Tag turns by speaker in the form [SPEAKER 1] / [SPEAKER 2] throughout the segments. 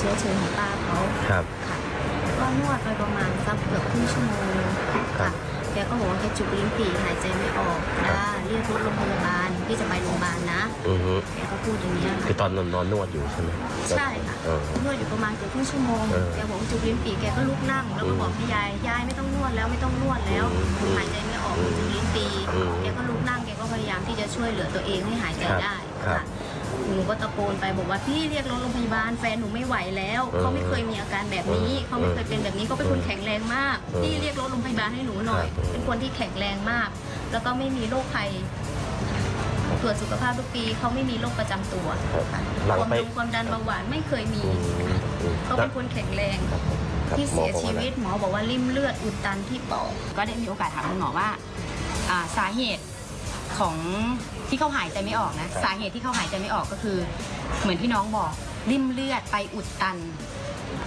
[SPEAKER 1] เชื้อเชิญของป้าเขาครับค่ะก็นวดไปประมาณสัก
[SPEAKER 2] เกือบครึ่งชั่วโมง ครั่ะบ
[SPEAKER 1] แกก็บอกว่าแกจุกลิ้นปี่หายใจไม่ออก
[SPEAKER 3] น
[SPEAKER 2] ะ
[SPEAKER 1] เรี
[SPEAKER 3] ยกรถโรงพยาบาลที่จะไปโรงพยาบาลนะ
[SPEAKER 2] อือฮึแกก็พูดอย่างนี้คือตอนนอนนอนนวดอยู่ใช่ไหมใช่ค่ะ
[SPEAKER 1] นวดอยู่ประมาณเกือบครึ่งชั่วโมง แกบอกว่าจุกลิ้นปี่แกก็ลุกนั่งแล้วก็บอกพี่ยาย ยายไม่ต้องนวดแล้วไม่ต้องนวดแล้ว หายใจไม่ออกจุกลิ้นปี่ แกก็ลุกนั่งแกก็พยายามที่จะช่วยเหลือตัวเองให้หาย
[SPEAKER 2] ใจได้ ครับค่ะ
[SPEAKER 1] หนูก็ตะโกนไปบอกว่าพี่เรียกรถโรงพยาบาลแฟน หนูไม่ไหวแล้
[SPEAKER 4] ว เขาไม่เคยมีอาการแบบนี้เขาไม่เคย
[SPEAKER 1] เป็นแบบนี้เขาเป็นคนแข็งแรงม
[SPEAKER 3] ากพี่เรียกรถโรงพยาบาลให้หนูหน่อย เป็นคนที่แข็งแรงมาก แล้วก็ไม่มีโรคภัยตรวจสุขภาพทุกปีเขาไม่มีโรคประจำตัว
[SPEAKER 4] ความดันความดันเบาหว
[SPEAKER 1] านไม่เคยมีเขาเป็นคนแข็งแรง
[SPEAKER 4] ที่เสียชีวิต
[SPEAKER 1] หมอบอกว่าริ่มเลือดอุดตันที่ปอดก็ได้มีโอกาสถามคุณหมอว่า สาเหตุของที่เขาหายใจไม่ออกนะสาเหตุที่เขาหายใจไม่ออกก็คือ เหมือนที่น้องบอกริ่มเลือดไปอุดตัน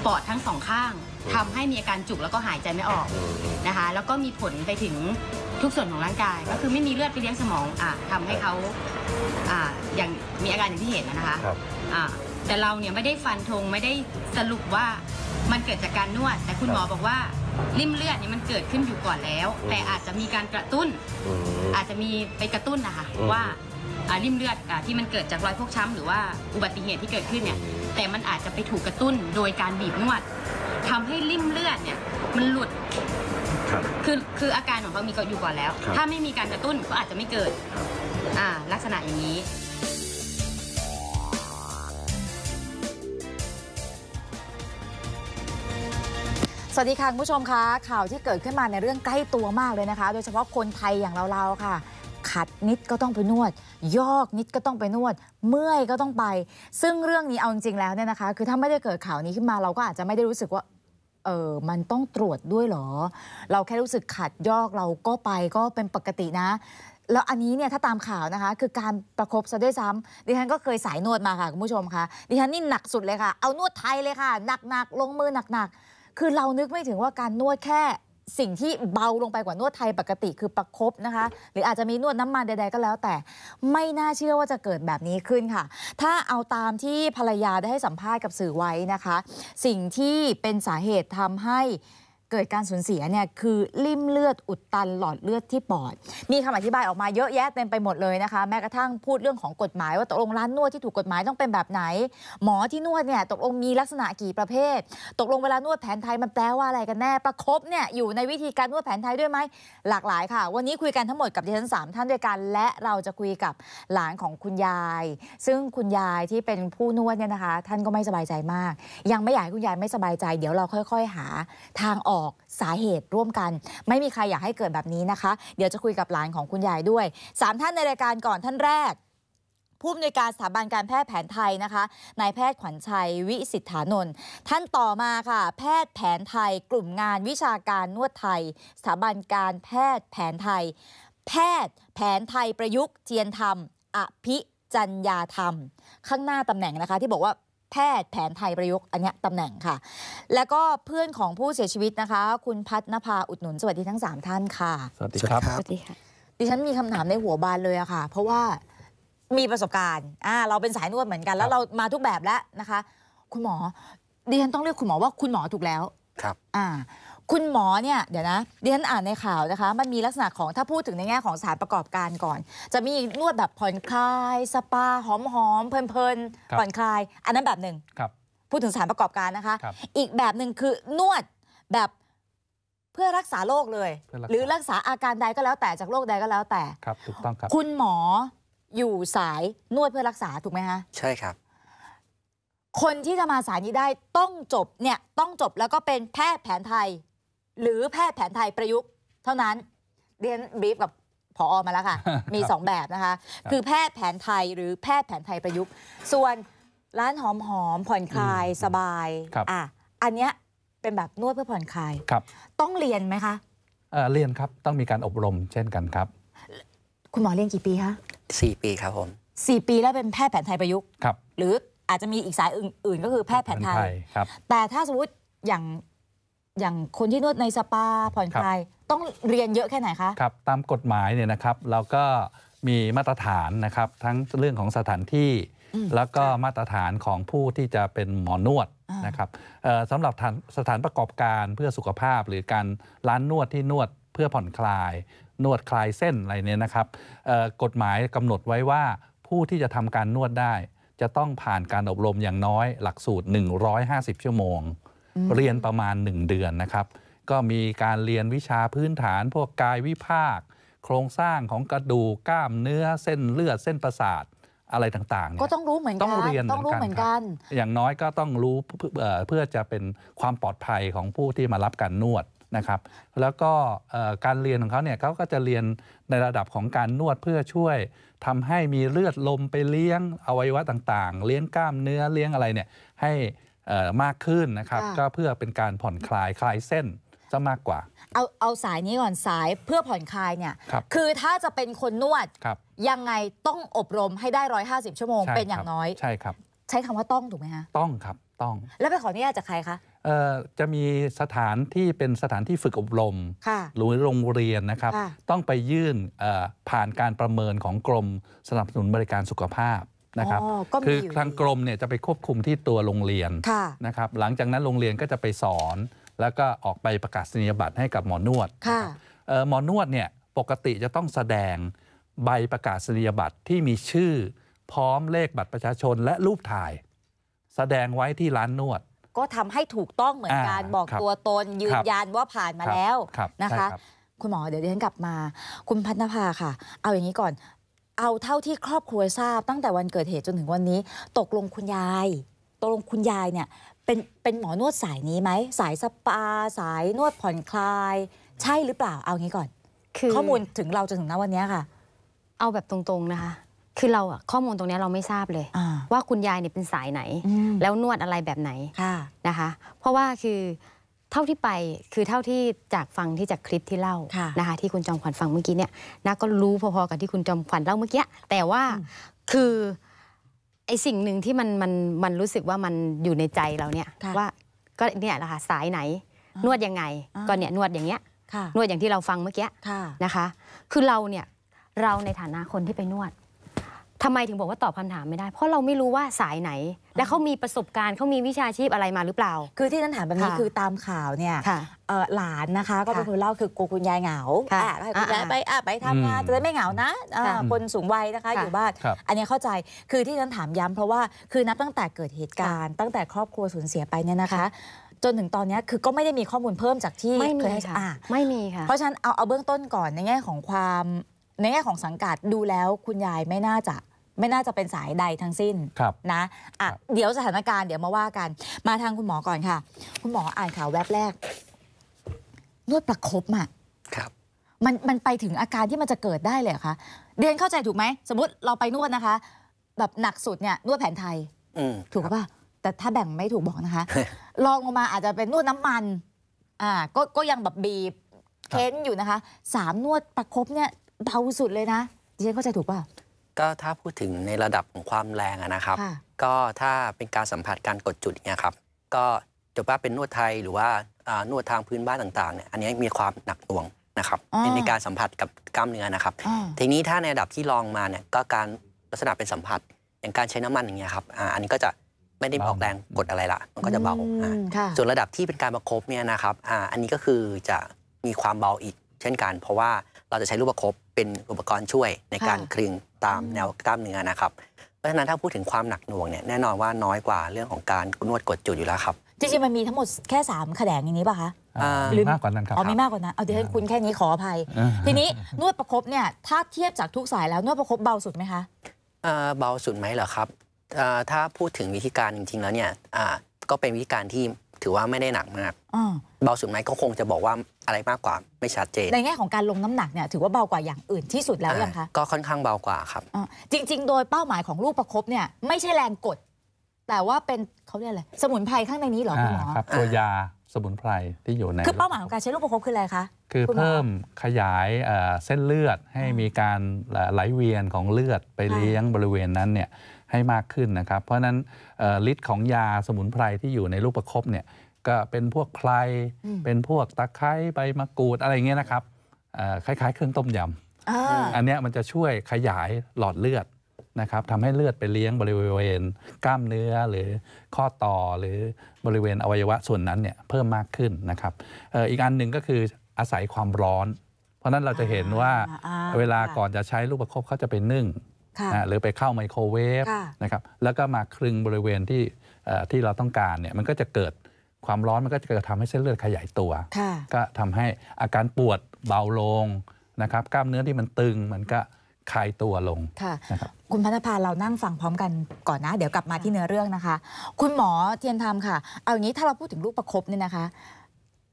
[SPEAKER 1] ปอดทั้งสองข้าง ทำให้มีอาการจุกแล้วก็หายใจไม่ออกนะคะแล้วก็มีผลไปถึงทุกส่วนของร่างกาย ก็คือไม่มีเลือดไปเลี้ยงสมองอ่ะทำให้เขาอ่าอย่างมีอาการอย่างที่เห็นนะคะอ่าแต่เราเนี่ยไม่ได้ฟันธงไม่ได้สรุปว่ามันเกิดจากการนวดแต่คุณหมอบอกว่าริ่มเลือดนี่มันเกิดขึ้นอยู่ก่อนแล้ว แต่อาจจะมีการกระตุ้นอาจจะมีไปกระตุ้นนะคะว่าลริ่มเลือดที่มันเกิดจากรอยพกช้ำหรือว่าอุบัติเหตุที่เกิดขึ้นเนี่ย แต่มันอาจจะไปถูกกระตุ้น โดยการบีบนวดทำให้ริ่มเลือดเนี่ย มันหลุดคือคืออาการของเขา มีก็อยู่ก่อนแล้ว ถ้าไม่มีการกระตุ้นก็อาจจะไม่เกิด อ่า ลักษณะอย่างนี้
[SPEAKER 3] สวัสดีค่ะคุณผู้ชมคะข่าวที่เกิดขึ้นมาในเรื่องใกล้ตัวมากเลยนะคะ โดยเฉพาะคนไทยอย่างเราๆค่ะ ขัดนิดก็ต้องไปนวดยอกนิดก็ต้องไปนวด เมื่อยก็ต้องไป ซึ่งเรื่องนี้เอาจริงๆแล้วเนี่ยนะคะ คือถ้าไม่ได้เกิดข่าวนี้ขึ้นมาเราก็อาจจะไม่ได้รู้สึกว่าเออมันต้องตรวจด้วยหรอ เราแค่รู้สึกขัดยอกเราก็ไปก็เป็นปกตินะ แล้วอันนี้เนี่ยถ้าตามข่าวนะคะ คือการประครบซะด้วยซ้ำดิฉันก็เคยสายนวดมาค่ะคุณผู้ชมค่ะดิฉันนี่หนักสุดเลยค่ะ เอานวดไทยเลยค่ะหนักๆลงมือหนักๆคือเรานึกไม่ถึงว่าการนวดแค่สิ่งที่เบาลงไปกว่านวดไทยปกติคือประคบนะคะ หรืออาจจะมีนวดน้ำมันใดๆก็แล้วแต่ไม่น่าเชื่อว่าจะเกิดแบบนี้ขึ้นค่ะ ถ้าเอาตามที่ภรรยาได้ให้สัมภาษณ์กับสื่อไว้นะคะ สิ่งที่เป็นสาเหตุทำให้เกิดการสูญเสียเนี่ยคือลิ่มเลือดอุดตันหลอดเลือดที่ปอด มีคำอธิบายออกมาเยอะแยะเต็มไปหมดเลยนะคะแม้กระทั่งพูดเรื่องของกฎหมายว่าตกลงร้านนวดที่ถูกกฎหมายต้องเป็นแบบไหน หมอที่นวดเนี่ยตกลงมีลักษณะกี่ประเภท ตกลงเวลานวดแผนไทยมันแปลว่าอะไรกันแน่ประครบเนี่ยอยู่ในวิธีการนวดแผนไทยด้วยไหมหลากหลายค่ะ วันนี้คุยกันทั้งหมดกับดิฉันสามท่านด้วยกันและเราจะคุยกับหลานของคุณยาย ซึ่งคุณยายที่เป็นผู้นวดเนี่ยนะคะ ท่านก็ไม่สบายใจมาก ยังไม่อยากให้คุณยายไม่สบายใจ เดี๋ยวเราค่อย ๆหาทางออกอกสาเหตุร่วมกันไม่มีใครอยากให้เกิดแบบนี้นะคะ เดี๋ยวจะคุยกับหลานของคุณยายด้วย 3 ท่านในรายการก่อนท่านแรก ผู้อำนวยการสถาบันการแพทย์แผนไทยนะคะนายแพทย์ขวัญชัยวิสิทธานนท์ท่านต่อมาค่ะ แพทย์แผนไทย กลุ่มงานวิชาการนวดไทยสถาบันการแพทย์แผนไทย แพทย์แผนไทยประยุกต์เจียนธรรม อภิจัญญาธรรม ข้างหน้าตำแหน่งนะคะที่บอกว่าแพทย์แผนไทยประยุกต์อันนี้ตำแหน่งค่ะ แล้วก็เพื่อนของผู้เสียชีวิตนะคะคุณพัฒนภาอุดหนุนสวัสดีทั้ง 3 ท่านค่ะ
[SPEAKER 4] สวัสดีครับสวัสดีค่ะ
[SPEAKER 3] ดิฉันมีคำถามในหัวบานเลยอะค่ะ เพราะว่ามีประสบการณ์อ่าเราเป็นสายนวดเหมือนกัน แล้วเรามาทุกแบบแล้วนะคะ คุณหมอดิฉันต้องเรียกคุณหมอว่าคุณหมอถูกแล้วครับ อ่าคุณหมอเนี่ยเดี๋ยวนะดิฉันอ่านในข่าวนะคะมันมีลักษณะของถ้าพูดถึงในแง่ของสารประกอบการก่อน จะมีนวดแบบผ่อนคลายสปาหอมๆเพลินๆผ่อนคลาย อันนั้นแบบหนึ่งพูดถึงสารประกอบการนะคะ อีกแบบหนึ่งคือนวดแบบเพื่อรักษาโรคเลย หรือรักษาอาการใดก็แล้วแต่จากโรคใดก็แล้วแต่
[SPEAKER 2] ครับถูกต้องครับ
[SPEAKER 3] คุณหมออยู่สายนวดเพื่อรักษาถูกไหมคะใช่ครับคนที่จะมาสายนี้ได้ต้องจบเนี่ยต้องจบแล้วก็เป็นแพทย์แผนไทยหรือแพทย์แผนไทยประยุกต์เท่านั้น เรียนบีฟกับพอมาแล้วค่ะมี 2 แบบนะคะ คือแพทย์แผนไทยหรือแพทย์แผนไทยประยุกต์ ส่วนร้านหอมหอมผ่อนคลายสบายอ่ะอันเนี้ยเป็นแบบนวดเพื่อผ่อนคลายครับ ต้องเรียนไหมคะ
[SPEAKER 2] เรียนครับต้องมีการอบรมเช่นกันครับ
[SPEAKER 3] คุณหมอเรียนกี่ปีคะ
[SPEAKER 2] สี่ปีครับผม
[SPEAKER 3] สี่ปีแล้วเป็นแพทย์แผนไทยประยุกต์ครับหรืออาจจะมีอีกสายอื่นๆก็คือแพทย์แผนไทยครับแต่ถ้าสมมติอย่างอย่างคนที่นวดในสปาผ่อนคลายต้องเรียนเยอะแค่ไหนคะ
[SPEAKER 2] ครับตามกฎหมายเนี่ยนะครับเราก็มีมาตรฐานนะครับทั้งเรื่องของสถานที่ แล้วก็มาตรฐานของผู้ที่จะเป็นหมอนวดนะครับสำหรับสถานประกอบการเพื่อสุขภาพ หรือการร้านนวดที่นวดเพื่อผ่อนคลาย นวดคลายเส้นอะไรเนี่ยนะครับกฎหมายกำหนดไว้ว่าผู้ที่จะทำการนวดได้ จะต้องผ่านการอบรมอย่างน้อยหลักสูตร 150 ชั่วโมงเรียนประมาณ 1 เดือนนะครับ ก็มีการเรียนวิชาพื้นฐาน พวกกายวิภาค โครงสร้างของกระดูกกล้ามเนื้อเส้นเลือดเส้นประสาทอะไรต่างๆ ก็ต้
[SPEAKER 3] องรู้เหมือนกันต้องเรียนต้องรู้เหมือนกัน อย่
[SPEAKER 2] างน้อยก็ต้องรู้เพื่อจะเป็นความปลอดภัยของผู้ที่มารับการนวดนะครับ แล้วก็การเรียนของเขาเนี่ยเขาก็จะเรียนในระดับของการนวดเพื่อช่วยทำให้มีเลือดลมไปเลี้ยงอวัยวะต่าง ๆ เลี้ยงกล้ามเนื้อเลี้ยงอะไรเนี่ยให้มากขึ้นนะครับ ก็เพื่อเป็นการผ่อนคลายคลาย เส้นซะมากกว่า
[SPEAKER 3] เอาเอาสายนี้ก่อนสายเพื่อผ่อนคลายเนี่ยคคือถ้าจะเป็นคนนวด ยังไงต้องอบรมให้ได้ 150 ชั่วโมงเป็นอย่างน้อยใช
[SPEAKER 2] ่ครับใช้คำว่าต้องถูกไหมคะต้องครับต้อง
[SPEAKER 3] แล้วไปขออนุญาตจากใครคะ
[SPEAKER 2] จะมีสถานที่เป็นสถานที่ฝึกอบรมหรือโรงเรียนนะครับ ต้องไปยื่นผ่านการประเมินของกรมสนับสนุนบริการสุขภาพนะครับคือทางกรมเนี่ยจะไปควบคุมที่ตัวโรงเรียนนะครับหลังจากนั้นโรงเรียนก็จะไปสอน แล้วก็ออกไปประกาศนียบัตรให้กับหมอนวดหมอนวดเนี่ยปกติจะต้องแสดงใบประกาศนียบัตรที่มีชื่อพร้อมเลขบัตรประชาชนและรูปถ่าย แสดงไว้ที่ร้านนวด
[SPEAKER 3] ก็ทำให้ถูกต้องเหมือนกันบอกตัวตนยืนยันว่าผ่านมาแล้วนะคะคุณหมอเดี๋ยวเดินกลับมาคุณพัฒนภาค่ะ เอาอย่างนี้ก่อนเอาเท่าที่ครอบครัวทราบตั้งแต่วันเกิดเหตุจนถึงวันนี้ ตกลงคุณยาย ตกลงคุณยายเนี่ย เป็นเป็นหมอนวดสายนี้ไหมสายสปาสายนวดผ่อนคล
[SPEAKER 1] าย ใช่หรือเปล่า เอางี้ก่อน คือข้อมูลถึงเราจนถึงณวันนี้ค่ะ เอาแบบตรงๆนะคะคือเราอะข้อมูลตรงนี้เราไม่ทราบเลยว่าคุณยายเนี่ยเป็นสายไหน แล้วนวดอะไรแบบไหนนะคะ เพราะว่าคือเท่าที่ไปคือเท่าที่จากฟังที่จากคลิปที่เล่านะคะที่คุณจอมขวัญฟังเมื่อกี้เนี่ยนาก็รู้พอๆกับที่คุณจอมขวัญเล่าเมื่อกี้แต่ว่าคือไอสิ่งหนึ่งที่มันมันมันรู้สึกว่ามันอยู่ในใจเราเนี่ยว่าก็เนี่ยแหละค่ะสายไหน นวดยังไงก็เนี่ยนวดอย่างเงี้ยนวดอย่างที่เราฟังเมื่อกี้นะคะ คือเราเนี่ยเราในฐานะคนที่ไปนวดทำไมถึงบอกว่าตอบคำถามไม่ได้ เพราะเราไม่รู้ว่าสายไหน และเขามีประสบการณ์เขามีวิชาชีพอะไรมาหรือเปล่า คือที่ท่านถามแบบนี้คือตามข่าวเนี่ยหลานนะ
[SPEAKER 3] คะก็เป็นคนเล่าคือกลัวคุณยายเหงา
[SPEAKER 1] คะุณยายไปไปทำงาน
[SPEAKER 3] จะได้ไม่เหงานะ คนสูงวัยนะคะอยู่บ้านอันนี้เข้าใจคือที่ท่านถามย้ำเพราะว่าคือนับตั้งแต่เกิดเหตุการณ์ตั้งแต่ครอบครัวสูญเสียไปเนี่ยนะคะ จนถึงตอนนี้คือก็ไม่ได้มีข้อมูลเพิ่มจากที่ไม่มีค่ะ่ะไม่มีค่ะเพราะฉะนั้นเอาเอาเบื้องต้นก่อนในแง่ของความในแง่ของสังกัดดูแล้วคุณยายไม่น่าจะไม่น่าจะเป็นสายใดทั้งสิ้นนะเดี๋ยวสถานการณ์เดี๋ยวมาว่ากัน มาทางคุณหมอก่อนค่ะ คุณหมออ่านข่าวแวบแรก นวดประครบอ่ะมันมันไปถึงอาการที่มันจะเกิดได้เลยคะเดือนเข้าใจถูกไหม สมมติเราไปนวดนะคะ แบบหนักสุดเนี่ยนวดแผนไทยถูกป่ะ แต่ถ้าแบ่งไม่ถูกบอกนะคะ ลองลงมาอาจจะเป็นนวดน้ำมัน อ่าก็ก็ยังแบบบีบเค้นอยู่นะคะ สามนวดประครบเนี่ยเบาสุดเลยนะดิฉันเข้าใจถูกป่
[SPEAKER 4] ะก็ถ้าพูดถึงในระดับของความแรงนะครับ ก็ถ้าเป็นการสัมผัสการกดจุดเนี่ยครับ ก็จะว่าเป็นนวดไทยหรือว่านวดทางพื้นบ้านต่างๆเนี่ย อันนี้มีความหนักตวงนะครับในการสัมผัสกับกล้ามเนื้อนะครับ ทีนี้ถ้าในระดับที่ลองมาเนี่ย ก็การลักษณะเป็นสัมผัสอย่างการใช้น้ำมันอย่างเงี้ยครับอันนี้ก็จะไม่ได้ออกแรงกดอะไรละมันก็จะเบาส่วนระดับที่เป็นการประคบเนี่ยนะครับอันนี้ก็คือจะมีความเบาอีกเช่นกัน เพราะว่าเราจะใช้ลูกประคบเป็นอุปกรณ์ช่วยในการคลึงตามแนวกล้ามเนื้อนะครับ เพราะฉะนั้นถ้าพูดถึงความหนักหน่วงเนี่ยแน่นอนว่าน้อยกว่าเรื่องของการนวดกดจุดอยู่แล้วครับ
[SPEAKER 3] จริงๆมันมีทั้งหมดแค่ 3 แขนงอย่างนี้ป่ะคะ
[SPEAKER 4] หรือมากกว่านั้นครับอ๋อมีมา
[SPEAKER 3] กกว่านั้นเอาเดี๋ยวคุณแค่นี้ขออภัย ทีนี้นวดประครบเนี่ยถ้าเทียบจากทุกสายแล้วนวดประครบเบาสุดไหมคะ
[SPEAKER 4] เบาสุดไหมเหรอครับถ้าพูดถึงวิธีการจริง ๆแล้วเนี่ยก็เป็นวิธีการที่ถือว่าไม่ได้หนักมากเบาสุดไหมก็คงจะบอกว่าอะไรมากกว่าไม่ชัดเจน ในแง่ข
[SPEAKER 3] องการลงน้ำหนักเนี่ยถือว่าเบากว่าอย่างอื่นที่สุดแล้วยังคะ
[SPEAKER 4] ก็ค่อนข้างเบากว่าครับ
[SPEAKER 3] จริง ๆ โดยเป้าหมายของลูกประครบเนี่ยไม่ใช่แรงกด แต่ว่าเป็นเขาเรียกอะไรสมุนไพรข้างในนี้เหรอคุณหมอ ครับ ตัว
[SPEAKER 2] ยาสมุนไพรที่อยู่ใน คือเป้าห
[SPEAKER 3] มายของการใช้ลูกประคบคืออะไรคะ คือเพิ่ม
[SPEAKER 2] ขยายเส้นเลือดให้มีการไหลเวียนของเลือดไปเลี้ยงบริเวณนั้นเนี่ยให้มากขึ้นนะครับเพราะฉะนั้นฤทธิ์ของยาสมุนไพรที่อยู่ในลูกประคบเนี่ยก็เป็นพวกไพรเป็นพวกตะไคร้ใบมะกรูดอะไรเงี้ยนะครับคล้ายๆ เครื่องต้มยำอันนี้มันจะช่วยขยายหลอดเลือดนะครับทำให้เลือดไปเลี้ยงบริเวณ กล้ามเนื้อหรือข้อต่อหรือบริเวณอวัยวะส่วนนั้นเนี่ยเพิ่มมากขึ้นนะครับอีกอันหนึ่งก็คืออาศัยความร้อน เพราะนั้นเราจะเห็นว่าเวลาก่อนจะใช้ลูกประคบเขาจะไปนึ่งหรือไปเข้าไมโครเวฟนะครับแล้วก็มาคลึงบริเวณที่ที่เราต้องการเนี่ยมันก็จะเกิดความร้อนมันก็จะเกิดทำให้เส้นเลือดขยายตัว ก็ทำให้อาการปวดเบาลงนะครับกล้ามเนื้อที่มันตึงมันก็คลายตัวลงค่ะะค
[SPEAKER 3] คุณพัฒภาเรานั่งฟังพร้อมกันก่อนนะ เดี๋ยวกลับมาที่เนื้อเรื่องนะคะ คุณหมอเทียนธรรมค่ะเอาอย่างนี้ถ้าเราพูดถึงลูกประครบเนี่ยนะคะ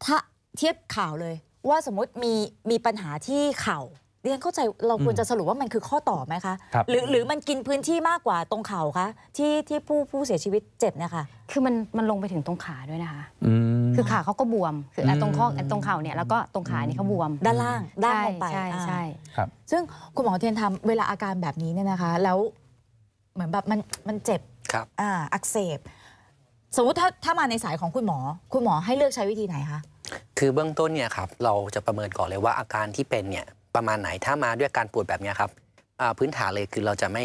[SPEAKER 3] ถ้าเทียบข่าวเลย ว่าสมมติมีมีปัญหาที่เข่าเรียนเข้าใจเราควรจะสรุปว่ามันคือข้อต่อไหมคะหรือมั
[SPEAKER 1] นกินพื้นที่มากกว่าตรงเข่าคะที่ที่ผู้ผู้เสียชีวิตเจ็บเนี่ยค่ะคือมันมันลงไปถึงตรงขาด้วยนะคะคือขาเขาก็บวมคือตรงข้อตรงเข่าเนี่ยแล้วก็ตรงขานี่เขาบวมด้านล่างด้านลงไปใช่ใช่ครับซึ่งคุณหมอเทียนทำเวลาอาการ
[SPEAKER 3] แบบนี้เนี่ยนะคะ แล้วเหมือนแบบมันมันเจ็บอ่าอักเสบ สมมติถ้าถ้ามาในสายของคุณหมอ คุณหมอให้เลือกใช้วิธีไหนคะ
[SPEAKER 4] คือเบื้องต้นเนี่ยครับ เราจะประเมินก่อนเลยว่าอาการที่เป็นเนี่ยประมาณไหนถ้ามาด้วยการปวดแบบนี้ครับพื้นฐานเลยคือเราจะไม่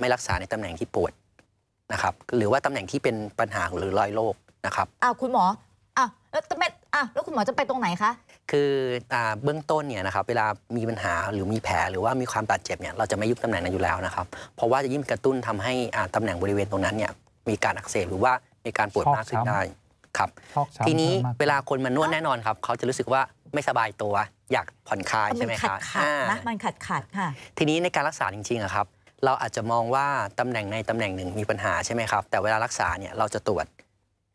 [SPEAKER 4] ไม่รักษาในตำแหน่งที่ปวดนะครับหรือว่าตำแหน่งที่เป็นปัญหาหรือรอยโรคนะครับ
[SPEAKER 3] อ้าว คุณหมออ้าวแล้วแ้วลคุณหมอจะไปตรงไหนคะ
[SPEAKER 4] คือเบื้องต้นเนี่ยนะครับเวลามีปัญหาหรือมีแผล หรือว่ามีความบาดเจ็บเนี่ยเราจะไม่ยุบตำแหน่งนั้นอยู่แล้วนะครับ เพราะว่าจะยิ่งกระตุ้นทำให้ตำแหน่งบริเวณตรงนั้นเนี่ยมีการอักเสบหรือว่ามีการปวดมากขึ้นได้ครับทีนี้เวลาคนมานวดแน่นอนครับ เขาจะรู้สึกว่าไม่สบายตัวอยากผ่อนคลาย ใช่ไหมคะขัด
[SPEAKER 3] นะ มันขัดขัดค่ะ
[SPEAKER 4] ทีนี้ในการรักษาจริงๆอะครับ เราอาจจะมองว่าตำแหน่งในตำแหน่งหนึ่งมีปัญหาใช่ไหมครับ แต่เวลารักษาเนี่ยเราจะตรวจ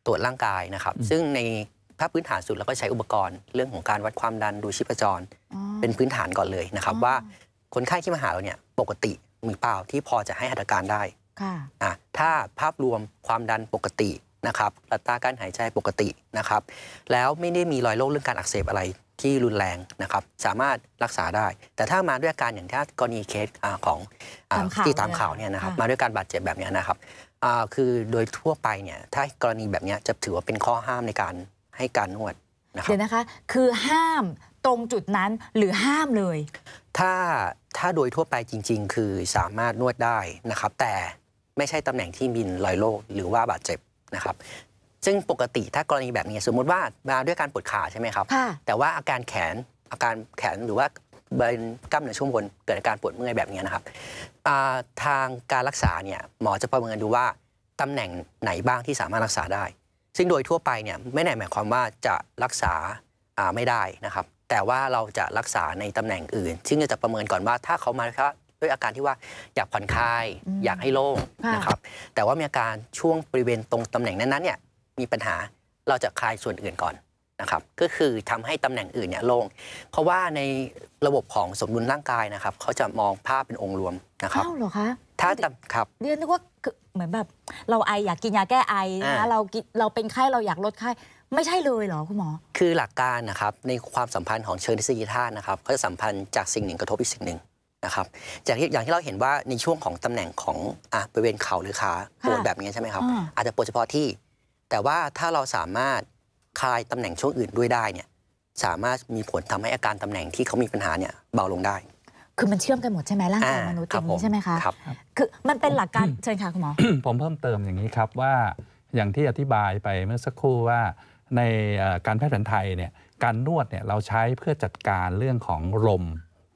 [SPEAKER 4] ตรวจร่างกายนะครับ ซึ่งในภาพพื้นฐานสุดเราก็ใช้อุปกรณ์เรื่องของการวัดความดันดูชีพจร เป็นพื้นฐานก่อนเลยนะครับ ว่าคนไข้ที่มาหาเราเนี่ยปกติมีเปล่าที่พอจะให้หัตถการได้ค่ะอ่ะ ถ้าภาพรวมความดันปกตินะครับอัตราการหายใจปกตินะครับ แล้วไม่ได้มีรอยโรคเรื่องการอักเสบอะไรที่รุนแรงนะครับ สามารถรักษาได้ แต่ถ้ามาด้วยอาการอย่างที่กรณีเคสของ
[SPEAKER 3] ที่ตามข่าวเนี่ยนะครับ มาด
[SPEAKER 4] ้วยการบาดเจ็บแบบนี้นะครับ คือโดยทั่วไปเนี่ยถ้ากรณีแบบนี้จะถือว่าเป็นข้อห้ามในการให้การนวด
[SPEAKER 3] นะครับเดี๋ยวนะคะคือห้ามตรงจุดนั้นหรือห้ามเลย
[SPEAKER 4] ถ้าถ้าโดยทั่วไปจริง ๆ คือสามารถนวดได้นะครับแต่ไม่ใช่ตำแหน่งที่มีรอยโรคหรือว่าบาดเจ็บนะครับ ซึ่งปกติถ้ากรณีแบบนี้สมมุติว่ามาด้วยการปวดขาใช่ไหมครับแต่ว่าอาการแขนอาการแขนหรือว่าบริเวณกล้ามเนื้อช่วงบนเกิดอาการปวดเมื่อยแบบนี้นะครับทางการรักษาเนี่ยหมอจะประเมินดูว่าตำแหน่งไหนบ้างที่สามารถรักษาได้ ซึ่งโดยทั่วไปเนี่ยไม่ได้หมายความว่าจะรักษาไม่ได้นะครับ แต่ว่าเราจะรักษาในตำแหน่งอื่น ซึ่งจะประเมินก่อนว่าถ้าเขามาด้วยอาการที่ว่า อยากผ่อนคลายอยากให้โล่งนะครับ แต่ว่ามีอาการช่วงบริเวณตรงตำแหน่งนั้นๆเนี่ยมีปัญหาเราจะคลายส่วนอื่นก่อนนะครับก็คือทำให้ตำแหน่งอื่นเนี่ยโล่งเพราะว่าในระบบของสมดุลร่างกายนะครับ เขาจะมองภาพเป็นองค์รวมนะครับาเหรอคะถ้าครับเรียนนึกว่า
[SPEAKER 3] เหมือนแบบเราไออยากกินยาแก้ไอนะเราเราเป็นไข้เราอยากลดไข้ไม่ใช่เลยเหรอคุณหมอ
[SPEAKER 4] คือหลักการนะครับในความสัมพันธ์ของเชิงทฤษฎีท่านนะครับเขาจะสัมพันธ์จากสิ่งหนึ่งกระทบอีกสิ่งหนึ่งนะครับจากที่อย่างที่เราเห็นว่าในช่วงของตำแหน่งของอ่ะบริเวณเข่าหรือขาปวดแบบนี้ใช่ไหมครับอาอาจจะปวดเฉพาะที่แต่ว่าถ้าเราสามารถคลายตำแหน่งช่วงอื่นด้วยได้เนี่ยสามารถมีผลทำให้อาการตำแหน่งที่เขามีปัญหาเนี่ยเบาลงได้คือมันเชื่อมกันหมดใช่ไหมร่างกายมนุษย์ตรง
[SPEAKER 2] นี้ใช่ไหมคะรับ
[SPEAKER 3] คือมันเป็นหลักการเชิญค่ะคุณหมอ
[SPEAKER 2] ผมเพิ่มเติมอย่างนี้ครับว่าอย่างที่อธิบายไปเมื่อสักครู่ว่าในการแพทย์แผนไทยเนี่ยการนวดเนี่ยเราใช้เพื่อจัดการเรื่องของลม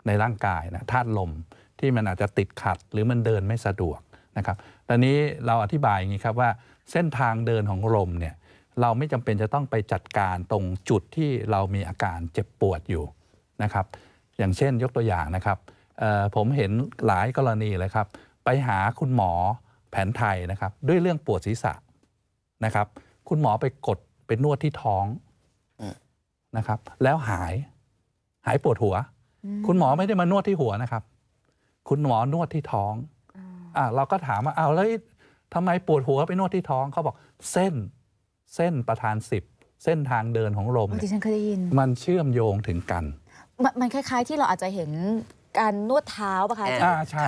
[SPEAKER 2] ในร่างกายนะธาตุลมที่มันอาจจะติดขัด หรือมันเดินไม่สะดวกนะครับ ตอนนี้เราอธิบายอย่างนี้ครับว่าเส้นทางเดินของลมเนี่ยเราไม่จำเป็นจะต้องไปจัดการตรงจุดที่เรามีอาการเจ็บปวดอยู่นะครับ อย่างเช่นยกตัวอย่างนะครับผมเห็นหลายกรณีเลยครับ ไปหาคุณหมอแผนไทยนะครับ ด้วยเรื่องปวดศีรษะนะครับ คุณหมอไปกดไปนวดที่ท้องนะครับ แล้วหาย หายปวดหัวคุณหมอไม่ได้มานวดที่หัวนะครับ คุณหมอนวดที่ท้อง อ่า เราก็ถามว่า เอาแล้วทำไมปวดหัวไปนวดที่ท้อง เขาบอกเส้น เส้นประธานสิบ เส้นทางเดินของลมนยมันเชื่อมโยงถึงกัน
[SPEAKER 3] มันคล้ายๆที่เราอาจจะเห็นการนวดเท้าป่ะคะ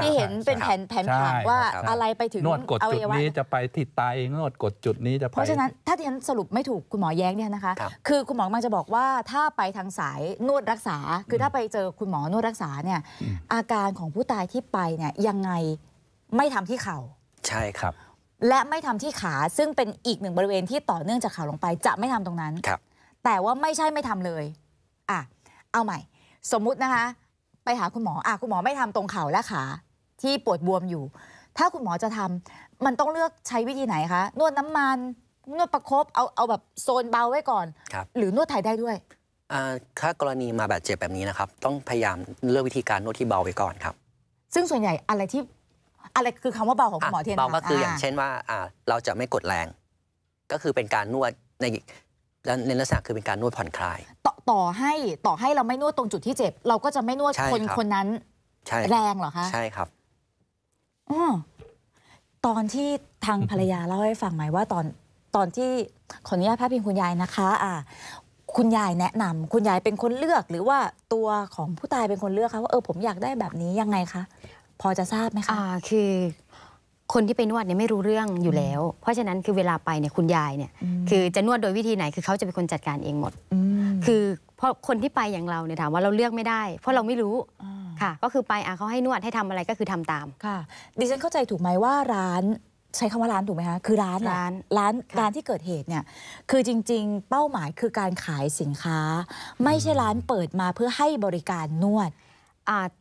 [SPEAKER 3] ที่เห็นเป็นแผนผังว่าอะไรไปถึงนวดกดจุดนี้
[SPEAKER 2] จะไปติดตายนวดกดจุดนี้จะไปเพราะฉะนั้น
[SPEAKER 3] ถ้าที่ฉันสรุปไม่ถูกคุณหมอแย้งเนี่ยนะคะคือคุณหมอมันจะบอกว่าถ้าไปทางสายนวดรักษา คือถ้าไปเจอคุณหมอนวดรักษาเนี่ย อาการของผู้ตายที่ไปเนี่ย ยังไงไม่ทำที่เข่าใช่ครับ และไม่ทำที่ขาซึ่งเป็นอีกหนึ่งบริเวณที่ต่อเนื่องจากขาลงไปจะไม่ทำตรงนั้นครับ แต่ว่าไม่ใช่ไม่ทำเลยอ่ะเอาใหม่ สมมุตินะคะไปหาคุณหมอคุณหมอไม่ทำตรงเข่าและขาที่ปวดบวมอยู่ ถ้าคุณหมอจะทำมันต้องเลือกใช้วิธีไหนคะ นวดน้ำมัน นวดประครบเอาเอาแบบโซนเบาไว้ก่อน หรือนวดไทยได้ด้วย
[SPEAKER 4] ถ้ากรณีมาแบบเจ็บแบบนี้นะครับ ต้องพยายามเลือกวิธีการนวดที่เบาไว้ก่อนครับ
[SPEAKER 3] ซึ่งส่วนใหญ่อะไรที่ อะไรคือคำว่าเบาของคุณหมอเทียนเบาก็คืออย่าง
[SPEAKER 4] เช่นว่าเราจะไม่กดแรง ก็คือเป็นการนวดในล้วในลักษณะคือเป็นการนวดผ่อนคลาย
[SPEAKER 3] ต่อให้ต่อให้เราไม่นวดตรงจุดที่เจ็บ เราก็จะไม่นวดคนคนนั้น
[SPEAKER 4] แรงเหรอคะใช่ครับ
[SPEAKER 3] อตอนที่ทางภรรยาเล่าให้ฟังไหมว่าตอนตอนที่ขออนุญาตพาพิงคุณยายนะคะ อ่า คุณยายแนะนำ คุณยายเป็นคนเล
[SPEAKER 1] ือก หรือว่าตัวของผู้ตายเป็นคนเลือกคะว่าเออผมอยากได้แบบนี้ยังไงคะพอจะทราบไหมคะอ่าคือคนที่ไปนวดเนี่ยไม่รู้เรื่องอยู่แล้ว เพราะฉะนั้นคือเวลาไปเนี่ยคุณยายเนี่ยคือจะนวดโดยวิธีไหนคือเขาจะเป็นคนจัดการเองหมดคือเพราะคนที่ไปอย่างเราเนี่ยถามว่าเราเลือกไม่ได้ เพราะเราไม่รู้ค่ะ ก็คือไป อ่ะเขาให้นวดให้ทำอะไรก็คือทำตามค่ะดิฉันเข้าใจถูกไหมว่าร้านใช้คำว่าร้าน
[SPEAKER 3] ถูกไหมคะคือร้าน ร้านร้านร้านที่เกิดเหตุเนี่ยคือจริง ๆ เป้าหมายคือการขายสินค้า ไม่ใช่ร้าน
[SPEAKER 1] เปิดมาเพื่อให้บริการนวด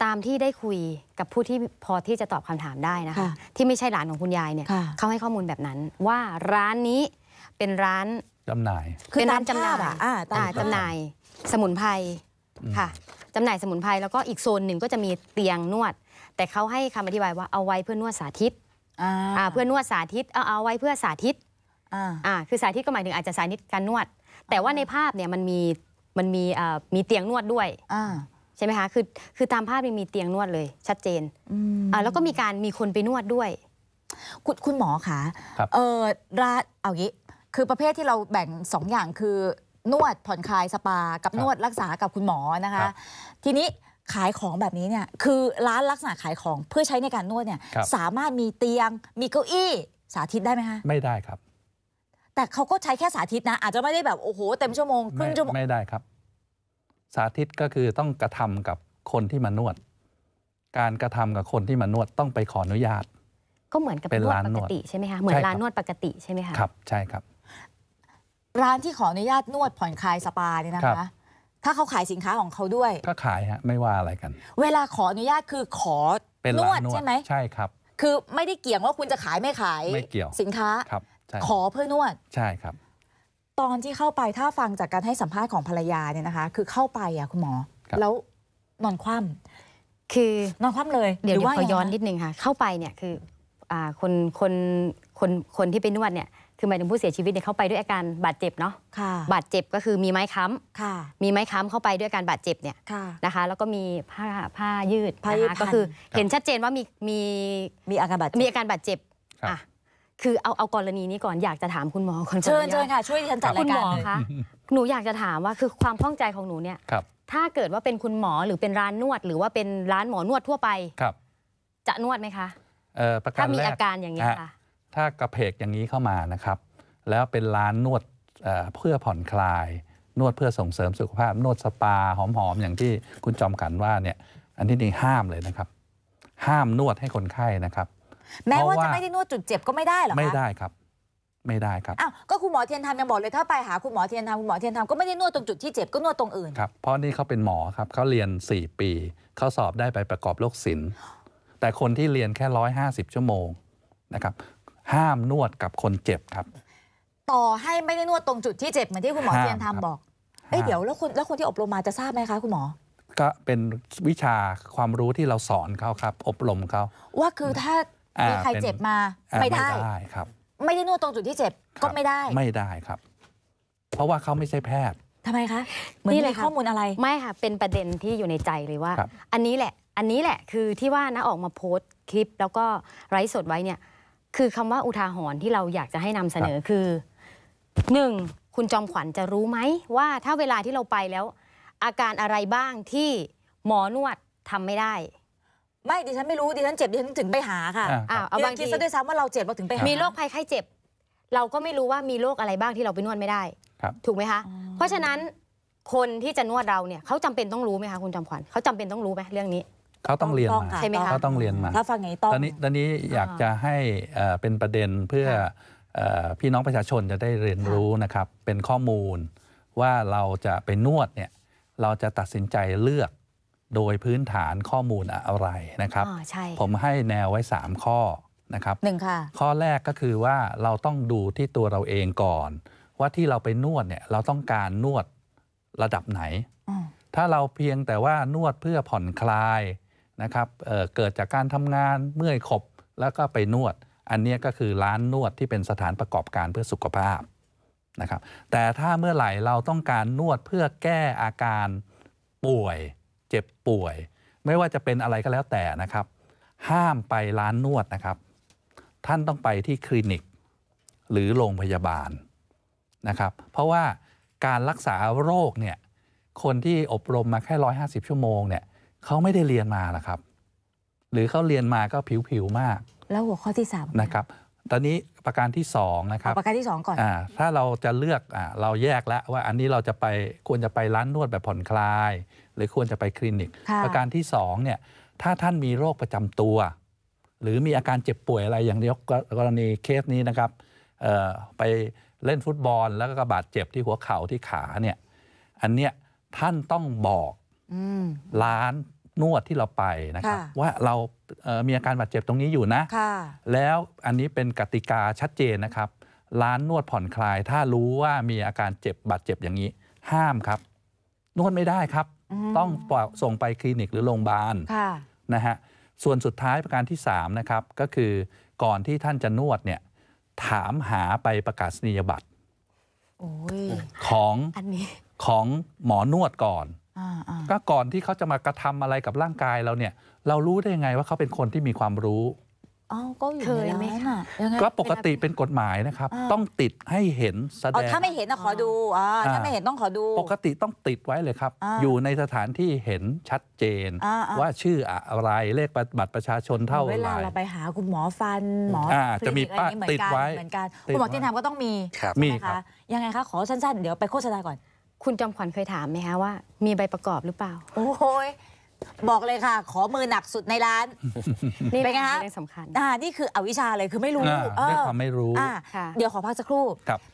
[SPEAKER 1] ตามที่ได้คุยกับผู้ที่พอที่จะตอบคำถามได้นะคะ ที่ไม่ใช่หลานของคุณยายเนี่ยเขาให้ข้อมูลแบบนั้น ว่าร้านนี้เป็นร้านจำหน่ายเป็นร้านจำหน่ายอจำหน่ายสมุนไพรค่ะจำหน่ายสมุนไพรแล้วก็อีกโซนหนึ่งก็จะมีเตียงนวด แต่เขาให้คำอธิบายว่าเอาไว้เพื่อนวดสาธิตเพื่อนวดสาธิตเอาเอาไว้เพื่อสาธิตคือสาธิตก็หมายถึง อาจจะสาธิตการนวด แต่ว่าในภาพเนี่ยมันมีมันมีมีเตียงนวดด้วยใช่ไหมคะ คือ คือตามภาพมีเตียงนวดเลย ชัดเจนแล้วก็มีการมีคนไปนวดด้วย คุณหมอคะเออร้าน เอางี้
[SPEAKER 3] คือประเภทที่เราแบ่งสองอย่างคือ นวดผ่อนคลายสปา กับนวดรักษา กับคุณหมอ นะคะ ทีนี้ขายของแบบนี้เนี่ย คือร้านลักษณะขายของเพื่อใช้ในการนวดเนี่ย สามารถมีเตียง มีเก้าอี้ สาธิตได้ไหมคะ ไม่ได้ครับ แต่เขาก็ใช้แค่สาธิตนะ อาจจะไม่ได้แบบโอ้โห เต็มชั่วโมงครึ่งชั่วโมง
[SPEAKER 2] ไม่ได้ครับสาธิตก็คือต้องกระทำกับคนที่มานวด การกระทำกับคนที่มานวดต้องไปขออนุญาต ก็เหมือนกับเป็นร้านนวดปกติใช่ไหมคะเหมือนร้านน
[SPEAKER 1] วดปกติใช่ไหมค
[SPEAKER 3] ะครับใช่ครับ ร้านที่ขออนุญาตนวด ผ่อนคลายสปาเนี่ยนะคะถ้าเขาขายสินค้าของเขาด้วย ก
[SPEAKER 2] ็ขายฮะไม่ว่าอะไรกัน
[SPEAKER 3] เวลาขออนุญาตคือขอนวดใช่ไหมใช่ครับ คือไม่ได้เกี่ยงว่าคุณจะขายไม่ขายไม่เกี่ยวสินค้าค
[SPEAKER 2] รับขอเพื่อนวด ใช่ครับ
[SPEAKER 3] ตอนที่เข้าไปถ้าฟังจากการให้สัมภาษณ์ของภรรยาเนี่ยนะคะ คือเข้าไปอ่ะคุณหมอ
[SPEAKER 1] แล้วนอนคว่ำคือนอนคว่ำเลยเดี๋ยวขอย้อนนิดนึงค่ะ เข้าไปเนี่ยคือคนคนคนคนที่ไปนวดเนี่ยคือหมายถึงผู้เสียชีวิตเนี่ยเข้าไปด้วยอาการบาดเจ็บเนาะบาดเจ็บก็คือมีไม้ค้ำมีไม้ค้ำเข้าไปด้วยการบาดเจ็บเนี่ยนะคะ แล้วก็มีผ้าผ้ายืดผ้ายืดก็คือเห็นชัดเจนว่ามีมีมีอาการบาดเจ็บมีอาการบาดเจ็บอ่ะคือเอาเอากรณีนี้ก่อนอยากจะถามคุณหมอคอนเชิญเชิญค่ะช่วยดิฉันจัดรายคุณหกามรอคะหนูอยากจะถามว่าคือความข้องใจของหนูเนี่ยครับ ถ้าเกิดว่าเป็นคุณหมอหรือเป็นร้านนวดหรือว่าเป็นร้านหมอนวดทั่วไปครับ จะนวดไหมคะ
[SPEAKER 2] เอ่อประกาถ้ามีอาการอย่างนี้ค่ะถ้ากระเพกอย่างนี้เข้ามานะครับ แล้วเป็นร้านนวดเอ่อเพื่อผ่อนคลาย นวดเพื่อส่งเสริมสุขภาพนวดสปาหอมๆอย่างที่คุณจอมขันว่าเนี่ยอันที่นึ่ห้ามเลยนะครับ ห้ามนวดให้คนไข้นะครับแม้ว่าจะไม่ได้
[SPEAKER 3] นวดจุดเจ็บ ก็ไม่ได้หรอคะไม่ได
[SPEAKER 2] ้ครับ ไม่ได้ครับอ้าว
[SPEAKER 3] ก็คุณหมอเทียนทำยังบอกเลยถ้าไปหาคุณหมอเทียนทำคุณหมอเทียนทำก็ไม่ได้นวดตรงจุดที่เจ็บก็นวดตรงอื่น
[SPEAKER 2] ครับเพราะนี่เขาเป็นหมอครับเขาเรียน4ปีเขาสอบได้ไปประกอบโรคศิลป์แต่คนที่เรียนแค่ร้้อยหาสิบชั่วโมงนะครับ ห้ามนวดกับคนเจ็บครับ
[SPEAKER 3] ต่อให้ไม่ได้นวดตรงจุดที่เจ็บเหมือนที่คุณหมอเทียนทำบอกเอ้เดี๋ยวแล้วคนแล้วคนที่อบรมมาจะทราบไหมคะคุณหมอ
[SPEAKER 2] ก็เป็นวิชาความรู้ที่เราสอนเขาครับ อบรมเขา
[SPEAKER 3] ว่าคือถ้ามีใครเจ็บมา ไม่ได้ไไม่ด้ครับ ไม่ได้นวดตรงจุดที่เจ็บก็ไม่ได้ ไ
[SPEAKER 2] ม่ได้ครับ เพราะว่าเขาไม่ใช่แพทย์
[SPEAKER 1] ทำไมคะมือนมีข้อมูลอะไร ไม่ค่ะเป็นประเด็นที่อยู่ในใจเลยว่า อันนี้แหละ อันนี้แหละคือที่ว่าน้าออกมาโพสต์คลิป แล้วก็ไร้สดไว้เนี่ย คือคำว่าอุทาหรณ์ที่เราอยากจะให้นำเสนอคือหนึ่งคุณจอมขวัญจะรู้ไหมว่าถ้าเวลาที่เราไปแล้ว อาการอะไรบ้างที่หมอนวดทำไม่ได้ไม่ดิฉันไม่รู้ดิฉันเจ็บ ดิฉัน ถึงไปหาค่ะเอาบาคิดซะด้วยซ้ำว่าเราเจ็บเราถึงไปหา มีโรคภัยไข้เจ็บ เราก็ไม่รู้ว่ามีโรคอะไรบ้างที่เราไปนวดไม่ได้ถูกไหมคะ เพราะฉะนั้นคนที่จะนวดเราเนี่ยเขาจำเป็นต้องรู้ไหมคะคุณจำขวัญเขาจำเป็นต้องรู้ไหมเรื่องนี้ เขาต้องเรียนมาใช่ไหมคะเขาต้องเรียนมาถ้าฟังไงต้องตอนนี
[SPEAKER 2] ้ตอนนี้อยากจะให้เป็นประเด็นเพื่อพี่น้องประชาชนจะได้เรียนรู้นะครับเป็นข้อมูลว่าเราจะไปนวดเนี่ยเราจะตัดสินใจเลือกโดยพื้นฐานข้อมูลอะไรนะครับ ผมให้แนวไว้ 3 ข้อนะครับหนึ่งค่ะ ข้อแรกก็คือว่าเราต้องดูที่ตัวเราเองก่อน ว่าที่เราไปนวดเนี่ยเราต้องการนวดระดับไหน ถ้าเราเพียงแต่ว่านวดเพื่อผ่อนคลายนะครับเเกิดจากการทำงานเมื่อยขบแล้วก็ไปนวด อันนี้ก็คือร้านนวดที่เป็นสถานประกอบการเพื่อสุขภาพนะครับ แต่ถ้าเมื่อไหร่เราต้องการนวดเพื่อแก้อาการป่วยเจ็บป่วย ไม่ว่าจะเป็นอะไรก็แล้วแต่นะครับ ห้ามไปร้านนวดนะครับ ท่านต้องไปที่คลินิก หรือโรงพยาบาลนะครับ เพราะว่าการรักษาโรคเนี่ยคนที่อบรมมาแค่ 150 ชั่วโมงเนี่ยเขาไม่ได้เรียนมา หรอกครับ หรือเขาเรียนมาก็ผิวๆมาก
[SPEAKER 3] แล้วหัวข้อที่3นะค
[SPEAKER 2] รับ ตอนนี้ประการที่2นะครับประการที่2ก่อนอถ้าเราจะเลือกเราแยกแล้วว่าอันนี้เราจะไปควรจะไปร้านนวดแบบผ่อนคลายหรือควรจะไปคลินิก ประการที่2เนี่ย ถ้าท่านมีโรคประจำตัว หรือมีอาการเจ็บป่วยอะไรอย่างยกกรณีเคสนี้นะครับ ไปเล่นฟุตบอลแล้วก็บาดเจ็บที่หัวเข่าที่ขาเนี่ย อันเนี้ยท่านต้องบอกร้านนวดที่เราไปนะครับ ว่าเรามีอาการบาดเจ็บตรงนี้อยู่นะะแล้วอันนี้เป็นกติกาชัดเจนนะครับ ร้านนวดผ่อนคลายถ้ารู้ว่ามีอาการเจ็บบาดเจ็บอย่างนี้ ห้ามครับ นวดไม่ได้ครับต้องส่งไปคลินิกหรือโรงพยาบาลนะฮะ ส่วนสุดท้ายประการที่ 3 นะครับ ก็คือก่อนที่ท่านจะนวดเนี่ย ถามหาไปประกาศนียบัตรของของหมอนวดก่อน ก็ก่อนที่เขาจะมากระทำอะไรกับร่างกายเราเนี่ย เรารู้ได้ยังไงว่าเขาเป็นคนที่มีความรู้
[SPEAKER 3] ก็อยู่ในน่ะยก็ปกติ
[SPEAKER 2] เป็นกฎหมายนะครับต้องติดให้เห็นแสดงถ้าไม
[SPEAKER 3] ่เห็นนะขอดูถ้าไม่เห็นต้องขอดู
[SPEAKER 2] ปกติต้องติดไว้เลยครับ อยู่ในสถานที่เห็นชัดเจน ว่าชื่ออะไรเลขบัตรประชาชนเท่าไหร่เวลาเราไ
[SPEAKER 3] ปหาคุณหมอฟัน หมอจะมีป้ายติดไว้เหมือนกันคุณหมอที่ทำก็ต้องมีมีค
[SPEAKER 1] ะยังไงคะขอสั้นๆ เดี๋ยว ไปโฆษณาก่อน คุณจอมขวัญเคยถามไหมคะว่า มีใบประกอบหรือเปล่าโอ้ย
[SPEAKER 3] บอกเลยค่ะ ขอมือหนักสุดในร้านนี่เป็นไงคะเรื่องสำคัญนี่คืออวิชาเลยคือไม่รู้ออด้วยความไม่รู้เดี๋ยวขอพักสักครู่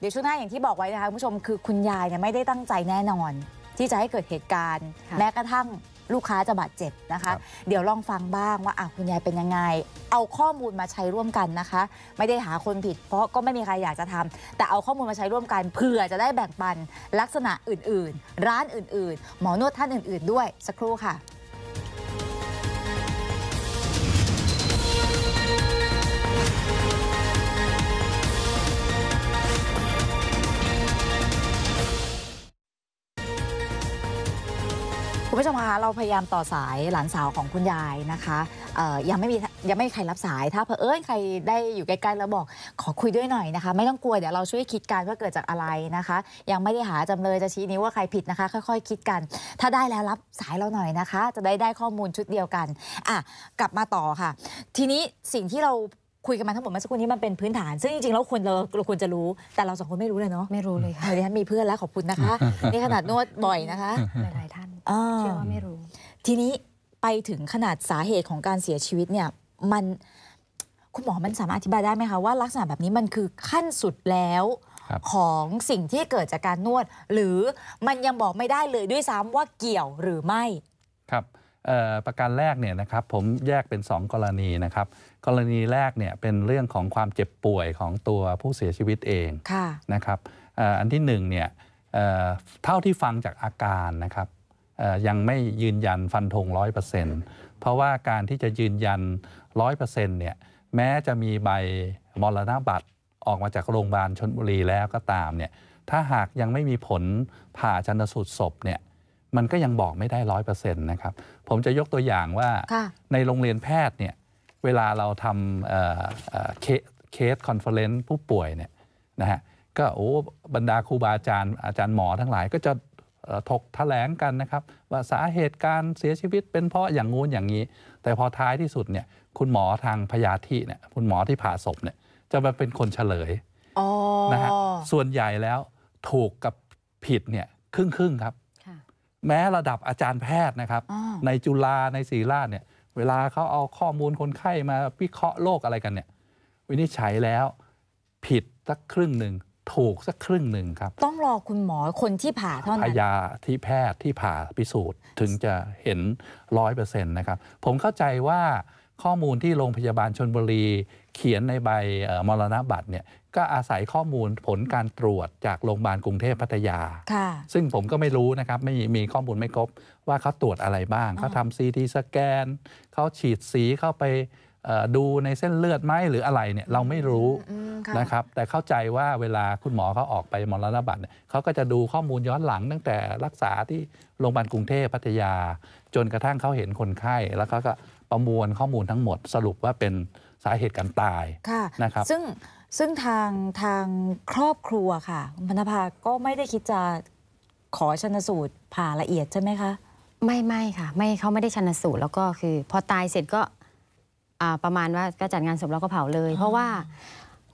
[SPEAKER 3] เดี๋ยวช่วงหน้าอย่างที่บอกไว้นะคะ คุณผู้ชมคือคุณยายเนี่ยไม่ได้ตั้งใจแน่นอน ที่จะให้เกิดเหตุการณ์ แม้กระทั่งลูกค้าจะบาดเจ็บนะคะคเดี๋ยวลองฟังบ้างว่าคุณยายเป็นยังไง เอาข้อมูลมาใช้ร่วมกันนะคะ ไม่ได้หาคนผิด เพราะก็ไม่มีใครอยากจะทำแต่เอาข้อมูลมาใช้ร่วมกันเผื่อจะได้แบ่งปันลักษณะอื่นๆ ร้านอื่น ๆ หมอนวดท่านอื่นๆ ด้วยสักครู่ค่ะผู้ชมคะเราพยายามต่อสายหลานสาวของคุณยายนะคะยังไม่มียังไม่มีใครรับสายถ้าเผอิญใครได้อยู่ใกล้ๆแล้วบอกขอคุยด้วยหน่อยนะคะ ไม่ต้องกลัวเดี๋ยวเราช่วยคิดกันว่าเกิดจากอะไรนะคะ ยังไม่ได้หาจำเลยจะชี้นิ้วว่าใครผิดนะคะค่อยๆคิดกัน ถ้าได้แล้วรับสายเราหน่อยนะคะ จะได้ได้ข้อมูลชุดเดียวกันอ่ะกลับมาต่อค่ะ ทีนี้สิ่งที่เราคุยกันมาทั้งหมดเมื่อสักครู่นี้มันเป็นพื้นฐานซึ่งจริงๆแล้วคน เราเราควรจะรู้ แต่เราสองคนไม่รู้เลยเนาะไม่รู้เลยค่ะเดิฉันมีเพื่อนแล้วขอบคุณนะคะนี่ขนาดนวดบ่อยนะคะหลายๆท่านเชื่อว่าไม่รู้ ทีนี้ไปถึงขนาดสาเหตุของการเสียชีวิตเนี่ยมันคุณหมอมันสามารถอธิบายได้ไหมคะว่าลักษณะแบบนี้มันคือขั้นสุดแล้วของสิ่งที่เกิดจากการนวด หรือมันยังบอกไม่ได้เลยด้วยซ้ำว่าเกี่ยวหรือไม่
[SPEAKER 2] ครับประการแรกเนี่ยนะครับผมแยกเป็น 2 กรณีนะครับกรณีแรกเนี่ยเป็นเรื่องของความเจ็บป่วยของตัวผู้เสียชีวิตเองนะครับอันที่ 1 เนี่ยเท่าที่ฟังจากอาการนะครับยังไม่ยืนยันฟันธงร้อยเปอร์เซ็นต์เพราะว่าการที่จะยืนยันร้อยเปอร์เซ็นต์เนี่ยแม้จะมีใบมรณบัตรออกมาจากโรงพยาบาลชนบุรีแล้วก็ตามเนี่ยถ้าหากยังไม่มีผลผ่าชันสูตรศพเนี่ยมันก็ยังบอกไม่ได้ร้อยเปอร์เซ็นต์นะครับ ผมจะยกตัวอย่างว่าในโรงเรียนแพทย์เนี่ย เวลาเราทำเคสคอนเฟอเรนซ์ผู้ป่วยเนี่ยนะฮะก็โอ้บรรดาครูบาอาจารย์ อาจารย์หมอทั้งหลายก็จะถกถแถลงกันนะครับ ว่าสาเหตุการเสียชีวิตเป็นเพราะอย่างงู้นอย่างนี้ แต่พอท้ายที่สุดเนี่ยคุณหมอทางพยาธิเนี่ยคุณหมอที่ผ่าศพเนี่ย จะมาเป็นคนเฉลยนะฮะส่วนใหญ่แล้วถูกกับผิดเนี่ยครึ่งครึ่งครับแม้ระดับอาจารย์แพทย์นะครับ ในจุฬาในศรีราชเนี่ยเวลาเขาเอาข้อมูลคนไข้มาวิเคราะห์โรคอะไรกันเนี่ย วินิจฉัยแล้วผิดสักครึ่งหนึ่ง ถูกสักครึ่งหนึ่งครับ
[SPEAKER 3] ต้องรอคุณหมอคนที่ผ่าเท่านั้นพ
[SPEAKER 2] ยาที่แพทย์ที่ผ่าพิสูจน์ถึงจะเห็นร้อยเปอร์เซ็นต์นะครับ ผมเข้าใจว่าข้อมูลที่โรงพยาบาลชนบุรี เขียนในใบมรณบัตรเนี่ยก็อาศัยข้อมูลผลการตรวจจากโรงพยาบาลกรุงเทพพัทยา ซึ่งผมก็ไม่รู้นะครับ ไม่มีข้อมูลไม่ครบว่าเขาตรวจอะไรบ้าง เขาทำซีทีสแกนเขาฉีดสีเข้าไปดูในเส้นเลือดไหมหรืออะไรเนี่ยเราไม่รู้นะครับแต่เข้าใจว่าเวลาคุณหมอเขาออกไปมรณบัตรเขาก็จะดูข้อมูลย้อนหลังตั้งแต่รักษาที่โรงพยาบาลกรุงเทพพัทยา จนกระทั่งเขาเห็นคนไข้แล้วเขาก็ประมวลข้อมูลทั้งหมดสรุปว่าเป็นสาเหตุการตายนะครับซึ่ง
[SPEAKER 3] ซึ่งทางทางครอบครัวค
[SPEAKER 1] ่ะคุณพันธภาก็ไม่ได้คิดจะขอชนสูตรผ่าละเอียดใช่ไหมคะ ไม่ไม่ค่ะ ไม่เขาไม่ได้ชนสูตรแล้วก็คือพอตายเสร็จก็ประมาณว่าก็จัดงานศพแล้วก็เผาเลย เพราะว่า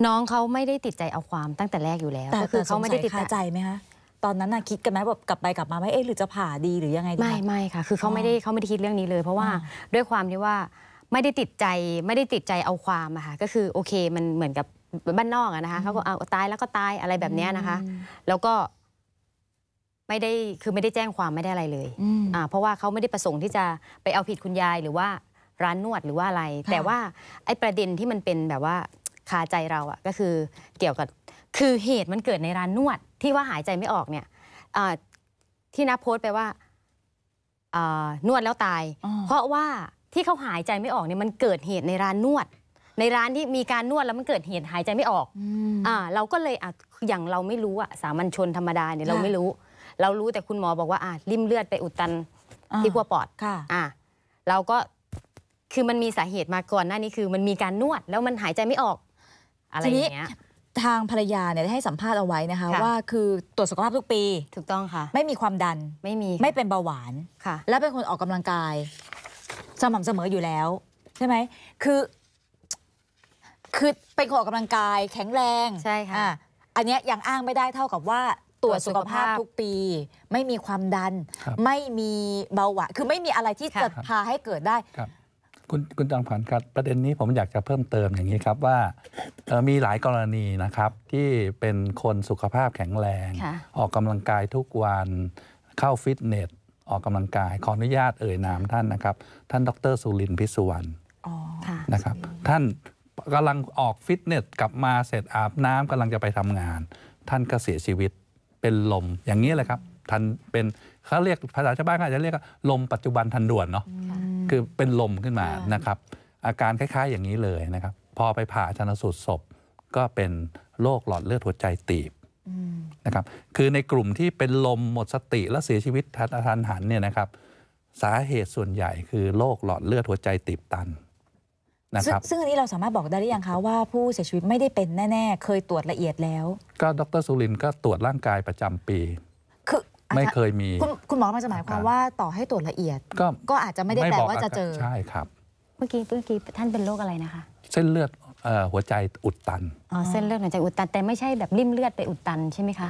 [SPEAKER 1] น้องเขาไม่ได้ติดใจเอาความตั้งแต่แรกอยู่แล้ว ก็คือเขาไม่ได้ติดใจไหมคะตอนนั้นน่ะคิดกันไหมแบบกลับไปกลับมาไหมเอ๊ะหรือจะผ่าดีหรือยังไงไม่ไม่ค่ะ คือเขาไม่ได้เขาไม่ได้คิดเรื่องนี้เลย เพราะว่าด้วยความที่ว่าไม่ได้ติดใจไม่ได้ติดใจเอาความอะค่ะก็คือโอเคมันเหมือนกับบ้านนอกอะนะคะเขาก็เอาตายแล้วก็ตายอะไรแบบนี้นะคะ แล้วก็ไม่ได้คือไม่ได้แจ้งความไม่ได้อะไรเลยเพราะว่าเขาไม่ได้ประสงค์ที่จะไปเอาผิดคุณยาย หรือว่า ร้านนวดหรือว่าอะไร แต่ว่าไอ้ประเด็นที่มันเป็นแบบว่า คาใจเราอะก็คือเกี่ยวกับคือเหตุมันเกิดในร้านนวด ที่ว่าหายใจไม่ออกเนี่ยที่นับโพสต์ไปว่านวดแล้วตาย เพราะว่าที่เขาหายใจไม่ออกเนี่ยมันเกิดเหตุในร้านนวดในร้านที่มีการนวดแล้วมันเกิดเหตุหายใจไม่ออก เราก็เลยออย่างเราไม่รู้อะสามัญชนธรรมดาเนี่ย เราไม่รู้ เรารู้แต่คุณหมอบอกว่าริ่มเลือดไปอุดตันที่ขั้วปอดเราก็คือมันมีสาเหตุมาก่อนหน้านี้คือ มันมีการนวดแล้วมันหายใจไม่ออก อะไรอย่างเงี้ยทางภรรยาเนี่ยได้ให้สัมภาษณ์เอาไว้
[SPEAKER 3] นะคะว่าคือตรวจสุขภาพทุกปี ถูกต้องค่ะ ไม่มีความดัน ไม่มี ไม่เป็นเบาหวาน ค่ะ และเป็นคนออกกำลังกาย สม่ำเสมออยู่แล้วใช่ไหม คือคือเป็นคนออกกำลังกายแข็งแรงใช่ค่ะอันนี้ยังอ้างไม่ได้เท่ากับว่าตรวจสุขภาพทุกปี ไม่มีความดัน ไม่มีเบาหวานคือไม่มีอะไรที่จะพาให้เกิดได้
[SPEAKER 2] คุณคุณจอมขวัญครับประเด็นนี้ผมอยากจะเพิ่มเติมอย่างนี้ครับว่ามีหลายกรณีนะครับที่เป็นคนสุขภาพแข็งแรง ออกกำลังกายทุกวันเข้าฟิตเนสออกกำลังกายขออนุญาตเอ่ยนามท่านนะครับ ท่านดรสุรินทร์พิสุวรรณนะครับ ท่านกำลังออกฟิตเนสกลับมาเสร็จอาบน้ำกำลังจะไปทำงาน ท่านก็เสียชีวิตเป็นลมอย่างนี้เลยครับท่านเป็นเขาเรียกภาษาชาวบ้านเขาจะเรียกลมปัจจุบันทันด่วนเนาะคือเป็นลมขึ้นมานะครับ อาการคล้ายๆ อย่างนี้เลยนะครับ พอไปผ่าชนสูตรศพก็เป็นโรคหลอดเลือดหัวใจตีบนะครับคือในกลุ่มที่เป็นลมหมดสติและเสียชีวิตทันทันหันเนี่ยนะครับสาเหตุส่วนใหญ่คือโรคหลอดเลือดหัวใจตีบตันนะครับซึ่งอันน
[SPEAKER 3] ี้เราสามารถบอกได้หรือยังคะว่าผู้เสียชีวิตไม่ได้เป็นแน่ ๆ เคยตรวจละเอียดแล้ว
[SPEAKER 2] ก็ดรสุรินก็ตรวจร่างกายประจำปีคือไม่เคยมี
[SPEAKER 3] คุณหมอมันจะหมายความว่าต่อให้ตรว
[SPEAKER 1] จละเอียดก็อาจจะ
[SPEAKER 3] ไม่ได้แปลว่าจะเจอใช
[SPEAKER 2] ่ครับ
[SPEAKER 1] เมื่อกี้เมื่อกี้ท่านเป็นโรคอะไรนะคะ
[SPEAKER 2] เส้นเลือดหัวใจอุดตัน
[SPEAKER 1] อ๋อเส้นเลือดหัวใจอุดตันแต่ไม่ใช่แบบริ่มเลือดไปอุดตันใช่ไหมคะ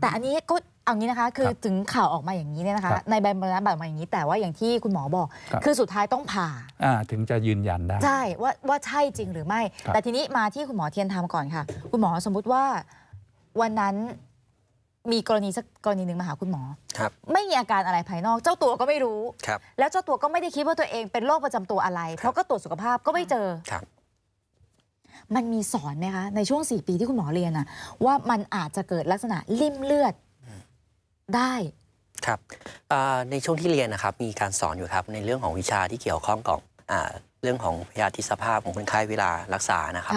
[SPEAKER 1] แต่อันนี้ก็เอางี้นะคะคือถึงข่าวออกมาอย่างนี้เนี่ยนะคะในใบมรณบัตร
[SPEAKER 3] มาอย่างนี้ แต่ว่าอย่างที่คุณหมอบอก คือสุดท้ายต้องผ่า
[SPEAKER 2] ถึงจะยืนยันได้ใช
[SPEAKER 3] ่ว่าว่าใช่จริง หรือไม่แต่ทีนี้มาที่คุณหมอเทียนทำก่อนค่ะ คุณหมอสมมุติว่าวันนั้นมีกรณีสักกรณีหนึ่งมาหาคุณหมอครับ ไม่มีอาการอะไรภายนอก เจ้าตัวก็ไม่รู้ครับ แล้วเจ้าตัวก็ไม่ได้คิดว่าตัวเองเป็นโรคประจำตัวอะไรเพราะก็ตรวจสุขภาพก็ไม่เจอครับ มันมีสอนไหมคะในช่วง 4 ปีที่คุณหมอเรียนอะว่ามันอาจจะเกิดลักษณะลิ่มเลือดได้
[SPEAKER 4] ครับ ในช่วงที่เรียนนะครับมีการสอนอยู่ครับในเรื่องของวิชาที่เกี่ยวข้องกับเรื่องของพยาธิสภาพของคนไข้เวลารักษานะครับ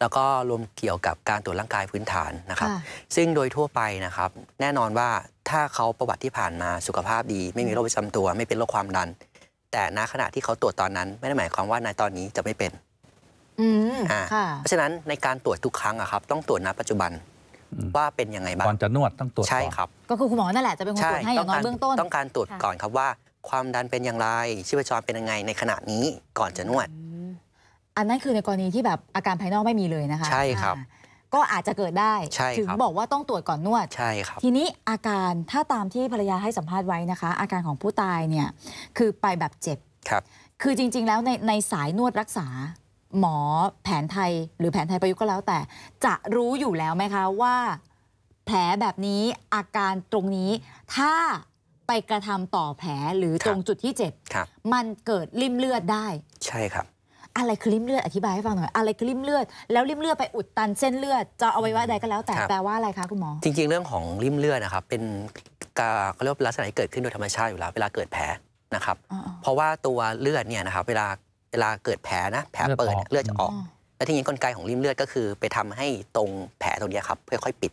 [SPEAKER 4] แล้วก็รวมเกี่ยวกับการตรวจร่างกายพื้นฐานนะครับ ซึ่งโดยทั่วไปนะครับ แน่นอนว่าถ้าเขาประวัติที่ผ่านมาสุขภาพดี ไม่มีโรคประจำตัว ไม่เป็นโรคความดัน แต่ณขณะที่เขาตรวจตอนนั้นไม่ได้หมายความว่าในตอนนี้จะไม่เป็นเพราะฉะนั้นในการตรวจทุกครั้งอะครับ ต้องตรวจณ ปัจจุบันว่าเป็นยังไงบ้างก่อนจะนวดต้องตรวจใช่ครับ
[SPEAKER 3] ก็คือคุณหมอนั่นแหละจะเป็นคนตรวจให้อย่างน้อยเบื้องต้นต้อง
[SPEAKER 4] การตรวจก่อนครับว่า ความดันเป็นอย่างไร ชีพจรเป็นยังไงในขณะนี้ก่อนจะนวด
[SPEAKER 3] อันนั้นคือในกรณีที่แบบอาการภายนอกไม่มีเลยนะคะใช่ครับ ก็อาจจะเกิดได้ถึงบอกว่าต้องตรวจก่อนนวดใช่ครับทีนี้อาการถ้าตามที่ภรรยาให้สัมภาษณ์ไว้นะคะ อาการของผู้ตายเนี่ยคือไปแบบเจ็บครับ คือจริงๆ แล้วในในสายนวดรักษาหมอแผนไทยหรือแผนไทยประยุกต์ก็แล้วแต่ จะรู้อยู่แล้วไหมคะว่าแผลแบบนี้อาการตรงนี้ถ้าไปกระทำต่อแผลหรือตรงจุดที่เจ็บมันเกิดริ่มเลือดได้ ใช่ครับ อะไรคือริ่มเลือดอธิบายให้ฟังหน่อยอะไรคือริ่มเลือดแล้วริ่มเลือดไปอุดตันเส้นเลือดจะเอาไว้ว่าใดก็แล้วแต่แปลว่าอะไรคะคุณ
[SPEAKER 4] หมอจริง ๆเรื่องของริ่มเลือดนะครับเป็นการเขาเรียกว่าลักษณะที่เกิดขึ้นโดยธรรมชาติอยู่แล้ว เวลาเกิดแผลนะครับเพราะว่าตัวเลือดเนี่ยนะครับเวลาเวลาเกิดแผลนะแผลเปิดเนี่ยเลือดจะออกแล้วทีนี้กลไกของริมเลือดก็คือ ไปทำให้ตรงแผลตรงนี้ครับ ค่อย ๆ ปิด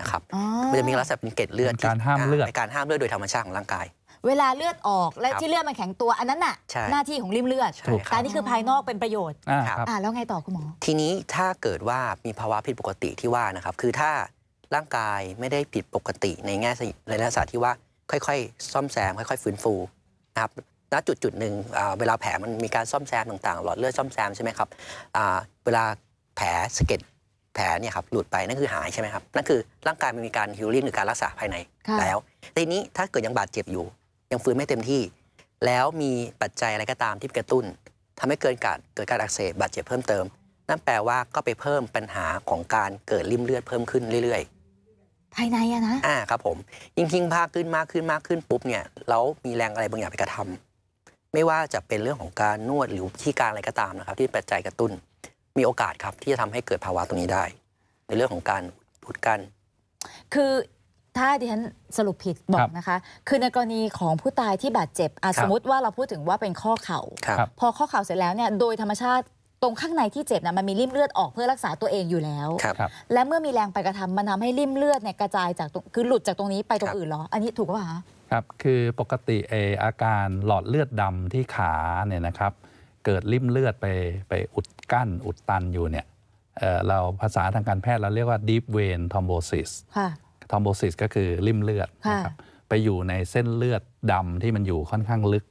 [SPEAKER 4] นะครับมันจะมีลักษณะเป็นเกล็ดเลือดการห้ามเลือดในการห้ามเลือดโดยธรรมชาติของร่างกาย
[SPEAKER 3] เวลาเลือดออก และที่เลือดมันแข็งตัวอันนั้นน่ะ หน้าที่ของริมเลือดแต่นี่คือภายนอกเป็นประโยชน์อ่าแล้วไงต่อคุณหมอ
[SPEAKER 4] ทีนี้ถ้าเกิดว่ามีภาวะผิดปกติที่ว่านะครับ คือถ้าร่างกายไม่ได้ผิดปกติ ในแง่ในลักษณะที่ว่า ค่อยๆ ซ่อมแซมค่อย ๆ ฟื้นฟูนะครับณจุดจุดหนึ่งเวลาแผลมันมีการซ่อมแซมต่างๆ หลอดเลือดซ่อมแซมใช่ไหมครับเวลาแผลสะเก็ดแผลเนี่ยครับหลุดไปนั่นคือหายใช่ไหมครับนั่นคือร่างกายมันมีการฮิลลิ่งหรือการรักษาภายในแล้วทีนี้ถ้าเกิดยังบาดเจ็บอยู่ ยังฟื้นไม่เต็มที่ แล้วมีปัจจัยอะไรก็ตามที่กระตุ้น ทำให้เกิดการเกิดการอักเสบบาดเจ็บเพิ่มเติม นั่นแปลว่าก็ไปเพิ่มปัญหาของการเกิดริ่มเลือดเพิ่มขึ้นเรื่อย
[SPEAKER 3] ๆ ภายในอะนะ
[SPEAKER 4] อ่าครับผมยิ่งทิ้งาขึ้นมากขึ้นมากขึ้นปุ๊บเนี่ยเรามีแรงอะไรบางอย่างไปกระทำไม่ว่าจะเป็นเรื่องของการนวดหรือที่การอะไรก็ตามนะครับ ที่ปัจจัยกระตุ้นมีโอกาสครับที่จะทำให้เกิดภาวะตรงนี้ได้ ในเรื่องของการพุดกัน
[SPEAKER 3] คือถ้าดิฉันสรุปผิดบอกนะคะคือในกรณีของผู้ตายที่บาดเจ็บสมมติว่าเราพูดถึงว่าเป็นข้อเข่าพอข้อเข่าเสร็จแล้วเนี่ยโดยธรรมชาติตรงข้างในที่เจ็บนะมันมีริ่มเลือดออกเพื่อรักษาตัวเองอยู่แล้ว และเมื่อมีแรงไปกระทำมันทาให้ริ่มเลือดเนี่ยกระจายจากคือหลุดจากตรงนี้ไปตรงอื่นหรออันนี้ถูกป่ะคะ
[SPEAKER 2] ครับคือปกติเออาการหลอดเลือดดำที่ขาเนี่ยนะครับ เกิดริ่มเลือดไปไปอุดกั้นอุดตันอยู่เนี่ยเราภาษาทางการแพทย์เราเรียกว่า deep vein thrombosis thrombosis ก็คือริ่มเลือดนะครับไปอยู่ในเส้นเลือดดำที่มันอยู่ค่อนข้างลึก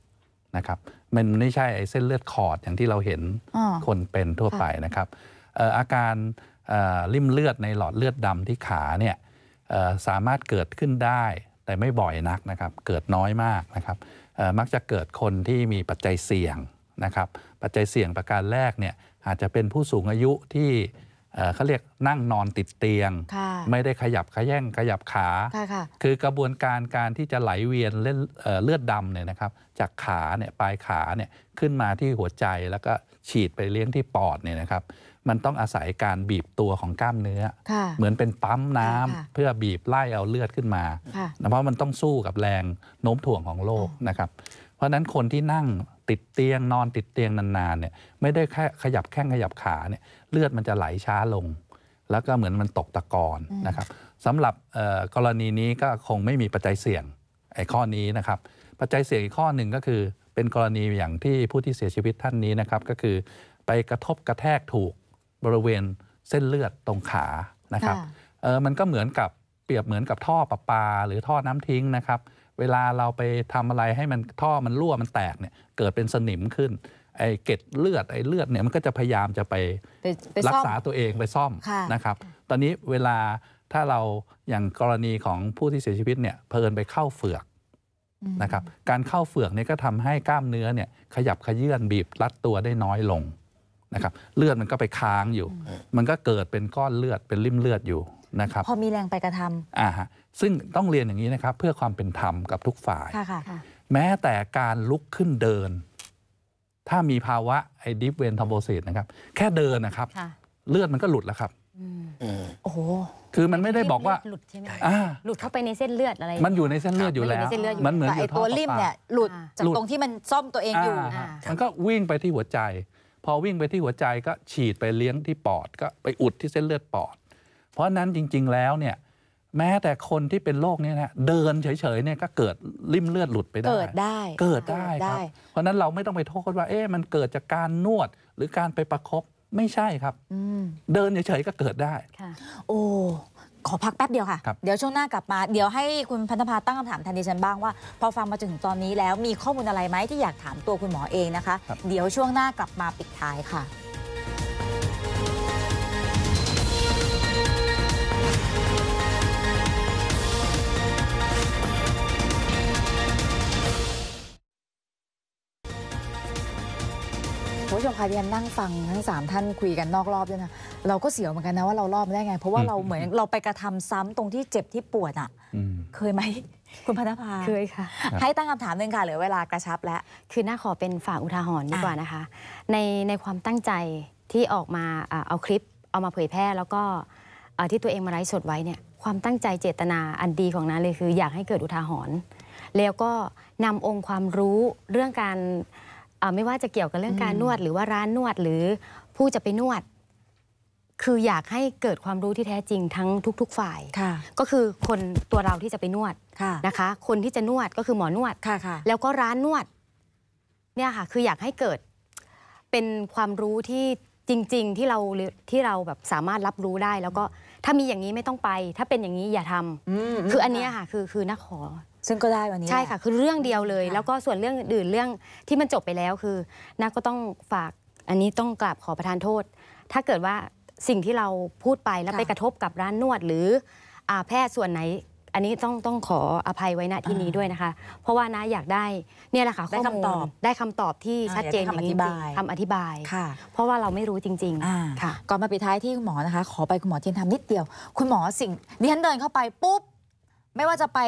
[SPEAKER 2] นะครับมันไม่ใช่ไอเส้นเลือดขอดอย่างที่เราเห็นคนเป็นทั่วไปนะครับอาการริ่มเลือดในหลอดเลือดดำที่ขาเนี่ยสามารถเกิดขึ้นได้แต่ไม่บ่อยนักนะครับ เกิดน้อยมากนะครับ มักจะเกิดคนที่มีปัจจัยเสี่ยงนะครับ ปัจจัยเสี่ยงประการแรกเนี่ย อาจจะเป็นผู้สูงอายุที่เขาเรียกนั่งนอนติดเตียง ไม่ได้ขยับขย่งขยับขา คือกระบวนการการที่จะไหลเวียนเลือดดำเนี่ยนะครับ จากขาเนี่ยปลายขาเนี่ยขึ้นมาที่หัวใจแล้วก็ฉีดไปเลี้ยงที่ปอดเนี่ยนะครับมันต้องอาศัยการบีบตัวของกล้ามเนื้อ เหมือนเป็นปั๊มน้ำเพื่อบีบไล่เอาเลือดขึ้นมา เพราะมันต้องสู้กับแรงโน้มถ่วงของโลกนะครับ เพราะฉะนั้นคนที่นั่งติดเตียงนอนติดเตียงนานๆเนี่ยไม่ได้แค่ขยับแข้งขยับขาเนี่ยเลือดมันจะไหลช้าลง แล้วก็เหมือนมันตกตะกอนนะครับสำหรับกรณีนี้ก็คงไม่มีปัจจัยเสี่ยงไอ้ข้อนี้นะครับปัจจัยเสี่ยงอีกข้อหนึ่งก็คือ เป็นกรณีอย่างที่ผู้ที่เสียชีวิตท่านนี้นะครับก็คือไปกระทบกระแทกถูกบริเวณเส้นเลือดตรงขานะครับ มันก็เหมือนกับเปรียบเหมือนกับท่อประปาหรือท่อน้ำทิ้งนะครับ เวลาเราไปทำอะไรให้มันท่อมันรั่วมันแตกเนี่ยเกิดเป็นสนิมขึ้นไอ้เกล็ดเลือดไอ้เลือดเนี่ยมันก็จะพยายามจะไปรักษาตัวเองไปซ่อมนะครับ ตอนนี้เวลาถ้าเราอย่างกรณีของผู้ที่เสียชีวิตเนี่ยเพลินไปเข้าเฟือกนะครับการเข้าเฟือกเนี่ยก็ทำให้กล้ามเนื้อเนี่ยขยับขยื่นบีบรัดตัวได้น้อยลงนะครับเลือดมันก็ไปค้างอยู่ มันก็เกิดเป็นก้อนเลือดเป็นริ่มเลือดอยู่นะครับพอ
[SPEAKER 3] มีแรงไปกระทำ
[SPEAKER 2] อ่าฮะซึ่งต้องเรียนอย่างนี้นะครับ เพื่อความเป็นธรรมกับทุกฝ่ายคค่่ะะแม้แต่การลุกขึ้นเดิน ถ้ามีภาวะไอ้ดิฟเวนทอมโบซินะครับ แค่เดินนะครับ เลือดมันก็หลุดแล้วครับโอ้โหคือมันไม่ได้บอกว่า
[SPEAKER 1] หลุดใช่ไหมหลุดเข้าไปในเส้นเลือดอะไร มันอยู
[SPEAKER 2] ่ในเส้นเลือดอยู่แล้วมันเหมือนอตัวริมเนี่ยหลุดจากตรงที่
[SPEAKER 1] มันซ่อมตัวเอ
[SPEAKER 2] งอยู่มันก็วิ่งไปที่หัวใจพอวิ่งไปที่หัวใจก็ฉีดไปเลี้ยงที่ปอดก็ไปอุดที่เส้นเลือดปอด เพราะนั้นจริงๆแล้วเนี่ยแม้แต่คนที่เป็นโรคนี้นะเดินเฉย ๆ เนี่ยก็เกิดริ่มเลือดหลุดไปได้เกิดได้เกิดได้ครับ เพราะนั้นเราไม่ต้องไปโทษว่า เอ๊ะมันเกิดจากการนวดหรือการไปประครบไม่ใช่ครับเดินเฉยๆก็เกิดได้
[SPEAKER 3] โอ้ขอพักแป๊บเดียวค่ะ เดี๋ยวช่วงหน้ากลับมา เดี๋ยวให้คุณพันธภาตั้งคำถามแทนดิฉันบ้างว่า พอฟังมาจนถึงตอนนี้แล้วมีข้อมูลอะไรไหมที่อยากถามตัวคุณหมอเองนะคะ เดี๋ยวช่วงหน้ากลับมาปิดท้ายค่ะค่ะที่ฉันนั่งฟังทั้งสามท่านคุยกันนอก รอบด้วยนะเราก็เสียวเหมือนกันนะว่าเรารอบไม่ได้ไง เพราะว่าเราเหมือนเราไปกระทำซ้ำตรง
[SPEAKER 1] ที่เจ็บที่ปวดอ่ะเคยไหมคุณพนภาเคยค่ะ ให้ตั้งคำถามหนึ่งค่ะเหลือเวลากระชับแล้วคือน่าขอเป็นฝากอุทาหรณ์ดีกว่านะคะในในความตั้งใจที่ออกมาเอาคลิปเอามาเผยแพร่ แล้วก็ที่ตัวเองมาไลฟ์สดไว้เนี่ยความตั้งใจเจตนาอันดีของนั้นเลยคืออยากให้เกิดอุทาหรณ์แล้วก็นำองค์ความรู้เรื่องการไม่ว่าจะเกี่ยวกับเรื่องการนวดหรือว่าร้านนวดหรือผู้จะไปนวด คืออยากให้เกิดความรู้ที่แท้จริงทั้งทุก ๆ ฝ่ายก็คือคนตัวเราที่จะไปนวดนะคะ คนที่จะนวดก็คือหมอนวดแล้วก็ร้านนวด เนี่ยค่ะ คืออยากให้เกิดเป็นความรู้ที่จริง ๆ ที่เราที่เราแบบสามารถรับรู้ได้แล้วก็ถ้ามีอย่างนี้ไม่ต้องไป ถ้าเป็นอย่างนี้อย่าทำคืออันนี้ค่ะ คือคือนักขอซึ่งก็ได้วันนี้ใช่ค่ะคือเรื่องเดียวเลย แล้วก็ส่วนเรื่องอื่นเรื่องที่มันจบไปแล้วคือนักก็ต้องฝากอันนี้ต้องกราบขอประทานโทษ ถ้าเกิดว่าสิ่งที่เราพูดไปแล้วไปกระทบกับร้านนวดหรืออาแพทย์ส่วนไหนอันนี้ต้องต้องขออภัยไว้ณที่นี้ด้วยนะคะ เพราะว่าน้าอยากได้เนี่ยแหละค่ะข้อมูลได้คำตอบที่ชัดเจนอย่างนี้คำอธิบายค่ะ เพราะว่าเราไม่รู้จริงๆค่ะก่อนมาปิดท้ายที่คุณหมอนะคะ ขอไปคุณหมอเทียนทำนิดเดียว คุณหมอสิ่งดิฉันเดินเ
[SPEAKER 3] ข้าไปปุ๊บไม่ว่าจะไป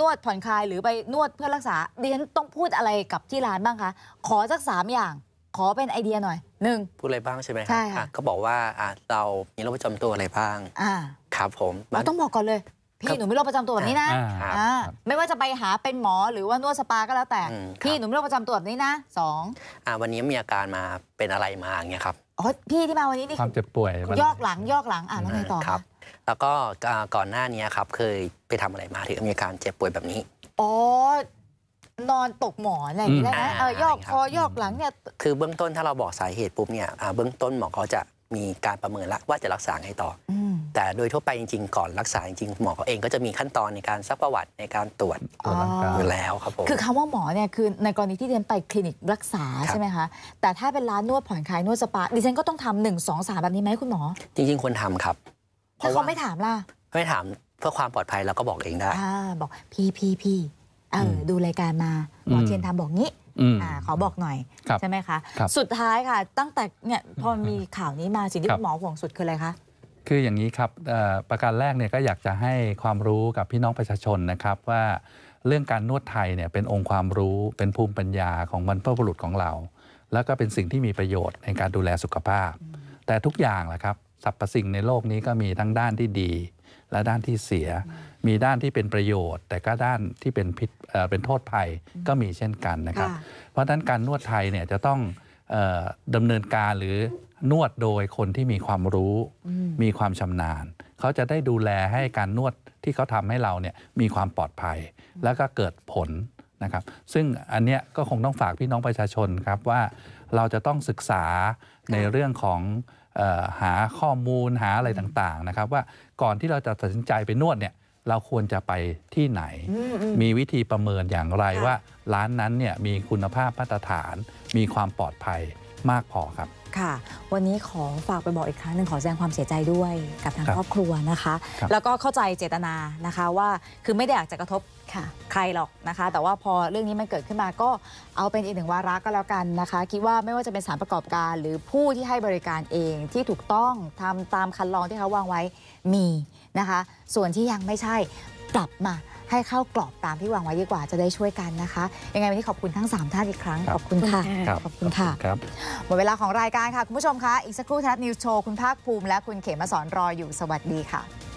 [SPEAKER 3] นวดผ่อนคลายหรือไปนวดเพื่อรักษาดิฉันต้องพูดอะไรกับที่ร้านบ้างคะขอสักสามอย่างขอเป็นไอเดียหน่อยหนึ่ง
[SPEAKER 4] พูดอะไรบ้างใช่ไหมครับเขาบอกว่าเรามีโรคประจำตัวอะไรบ้างครับผมเราต
[SPEAKER 3] ้องบอกก่อนเลย พี่หนูมีโรคประจำตัวแบบนี้นะไม่ว่าจะไปหาเป็นหมอหรือว่านวดสปาก็แล้วแต่พี่หนูมีโรคประจำตัวแบบนี้นะสอง
[SPEAKER 4] วันนี้มีอาการมาเป็นอะไรมาอย่างเงี้ยครับ
[SPEAKER 3] พี่ที่มาวันนี้นี่คว
[SPEAKER 4] ามเจ็บป่วยยอก
[SPEAKER 3] หลังยอกหลังอ่านอะไรต่อครับ
[SPEAKER 4] แล้วก็ก่อนหน้านี้ครับเคยไปทำอะไรมาถึงมีอาการเจ็บป่วยแบบนี้
[SPEAKER 3] อ๋อ นอนตกหมอนอะไรอย่างนี้ยนะหเออยอกคอยอกหลังเนี่ย
[SPEAKER 4] คือเบื้องต้นถ้าเราบอกสาเหตุปุ๊บเนี่ย เบื้องต้นหมอเขาจะมีการประเมินละว่าจะรักษาไงต่อ แต่โดยทั่วไปจริงๆ ก่อนรักษาจริงๆหมอเขาเองก็จะมีขั้นตอนในการซักประวัติในการตรวจอยู่แล้วครับผมคือค
[SPEAKER 3] ำว่าหมอเนี่ยคือในกรณีที่เดินไปคลินิกรักษาใช่ไหมคะ แต่ถ้าเป็นร้านนวดผ่อนคลายนวดสปาดิฉันก็ต้องทำ1 2 3แบบนี้ไหมคุณหมอ
[SPEAKER 4] จริงๆควรทาครับเพราะว่าไม่ถามล่ะไม่ถามเพื่อความปลอดภัยเราก็บอกเองได้
[SPEAKER 3] บอกพี่พี่พี่ดูรายการมาหมอเทียนทำบอกงี้อขอบอกหน่อยใช่ไหมคะสุดท้ายค่ะ ตั้งแต่เนี่ยพอมีข่าวนี้มาสิ่งที่หมอห่วงสุดคืออะไรคะ
[SPEAKER 2] คืออย่างนี้ครับประการแรกเนี่ยก็อยากจะให้ความรู้กับพี่น้องประชาชนนะครับ ว่าเรื่องการนวดไทยเนี่ยเป็นองค์ความรู้เป็นภูมิปัญญาของบรรพบุรุษของเรา แล้วก็เป็นสิ่งที่มีประโยชน์ในการดูแลสุขภาพ แต่ทุกอย่างแหละครับสรรพสิ่งในโลกนี้ก็มีทั้งด้านที่ดีและด้านที่เสีย มีด้านที่เป็นประโยชน์ แต่ก็ด้านที่เป็นพิษเป็นโทษภัยก็มีเช่นกันนะครับ เพราะฉะนั้นการนวดไทยเนี่ยจะต้องดำเนินการหรือนวดโดยคนที่มีความรู้ มีความชำนาญ เขาจะได้ดูแลให้การนวดที่เขาทำให้เราเนี่ยมีความปลอดภัยแล้วก็เกิดผลนะครับ ซึ่งอันเนี้ยก็คงต้องฝากพี่น้องประชาชนครับว่าเราจะต้องศึกษาในเรื่องของหาข้อมูลหาอะไรต่าง ๆ นะครับ ว่าก่อนที่เราจะตัดสินใจไปนวดเนี่ยเราควรจะไปที่ไหน มีวิธีประเมินอย่างไรว่า ร้านนั้นเนี่ยมีคุณภาพมาตรฐานมีความปลอดภัยมากพอครับ
[SPEAKER 3] ค่ะวันนี้ขอฝากไปบอกอีกครั้งหนึ่งขอแสดงความเสียใจด้วยกับทางครอบครัวนะคะ แล้วก็เข้าใจเจตนานะคะว่าคือไม่ได้อยากจะกระทบใครหรอกนะคะ แต่ว่าพอเรื่องนี้มันเกิดขึ้นมาก็เอาเป็นอีกหนึ่งวาระก็แล้วกันนะคะ คิดว่าไม่ว่าจะเป็นสารประกอบการหรือผู้ที่ให้บริการเองที่ถูกต้องทำตามคันลองที่เขาวางไว้มีนะคะ ส่วนที่ยังไม่ใช่กลับมาให้เข้ากรอบตามที่วางไว้ดีกว่าจะได้ช่วยกันนะคะ ยังไงวันนี้ขอบคุณทั้ง 3ท่านอีกครั้ง ขอบคุณค่ะ ขอบคุณค่ะหมดเวลาของรายการค่ะ คุณผู้ชมคะอีกสักครู่ทัศนิวส์โชว์ คุณภาคภูมิ และคุณเขมสอนรออยู่สวัสดีค่ะ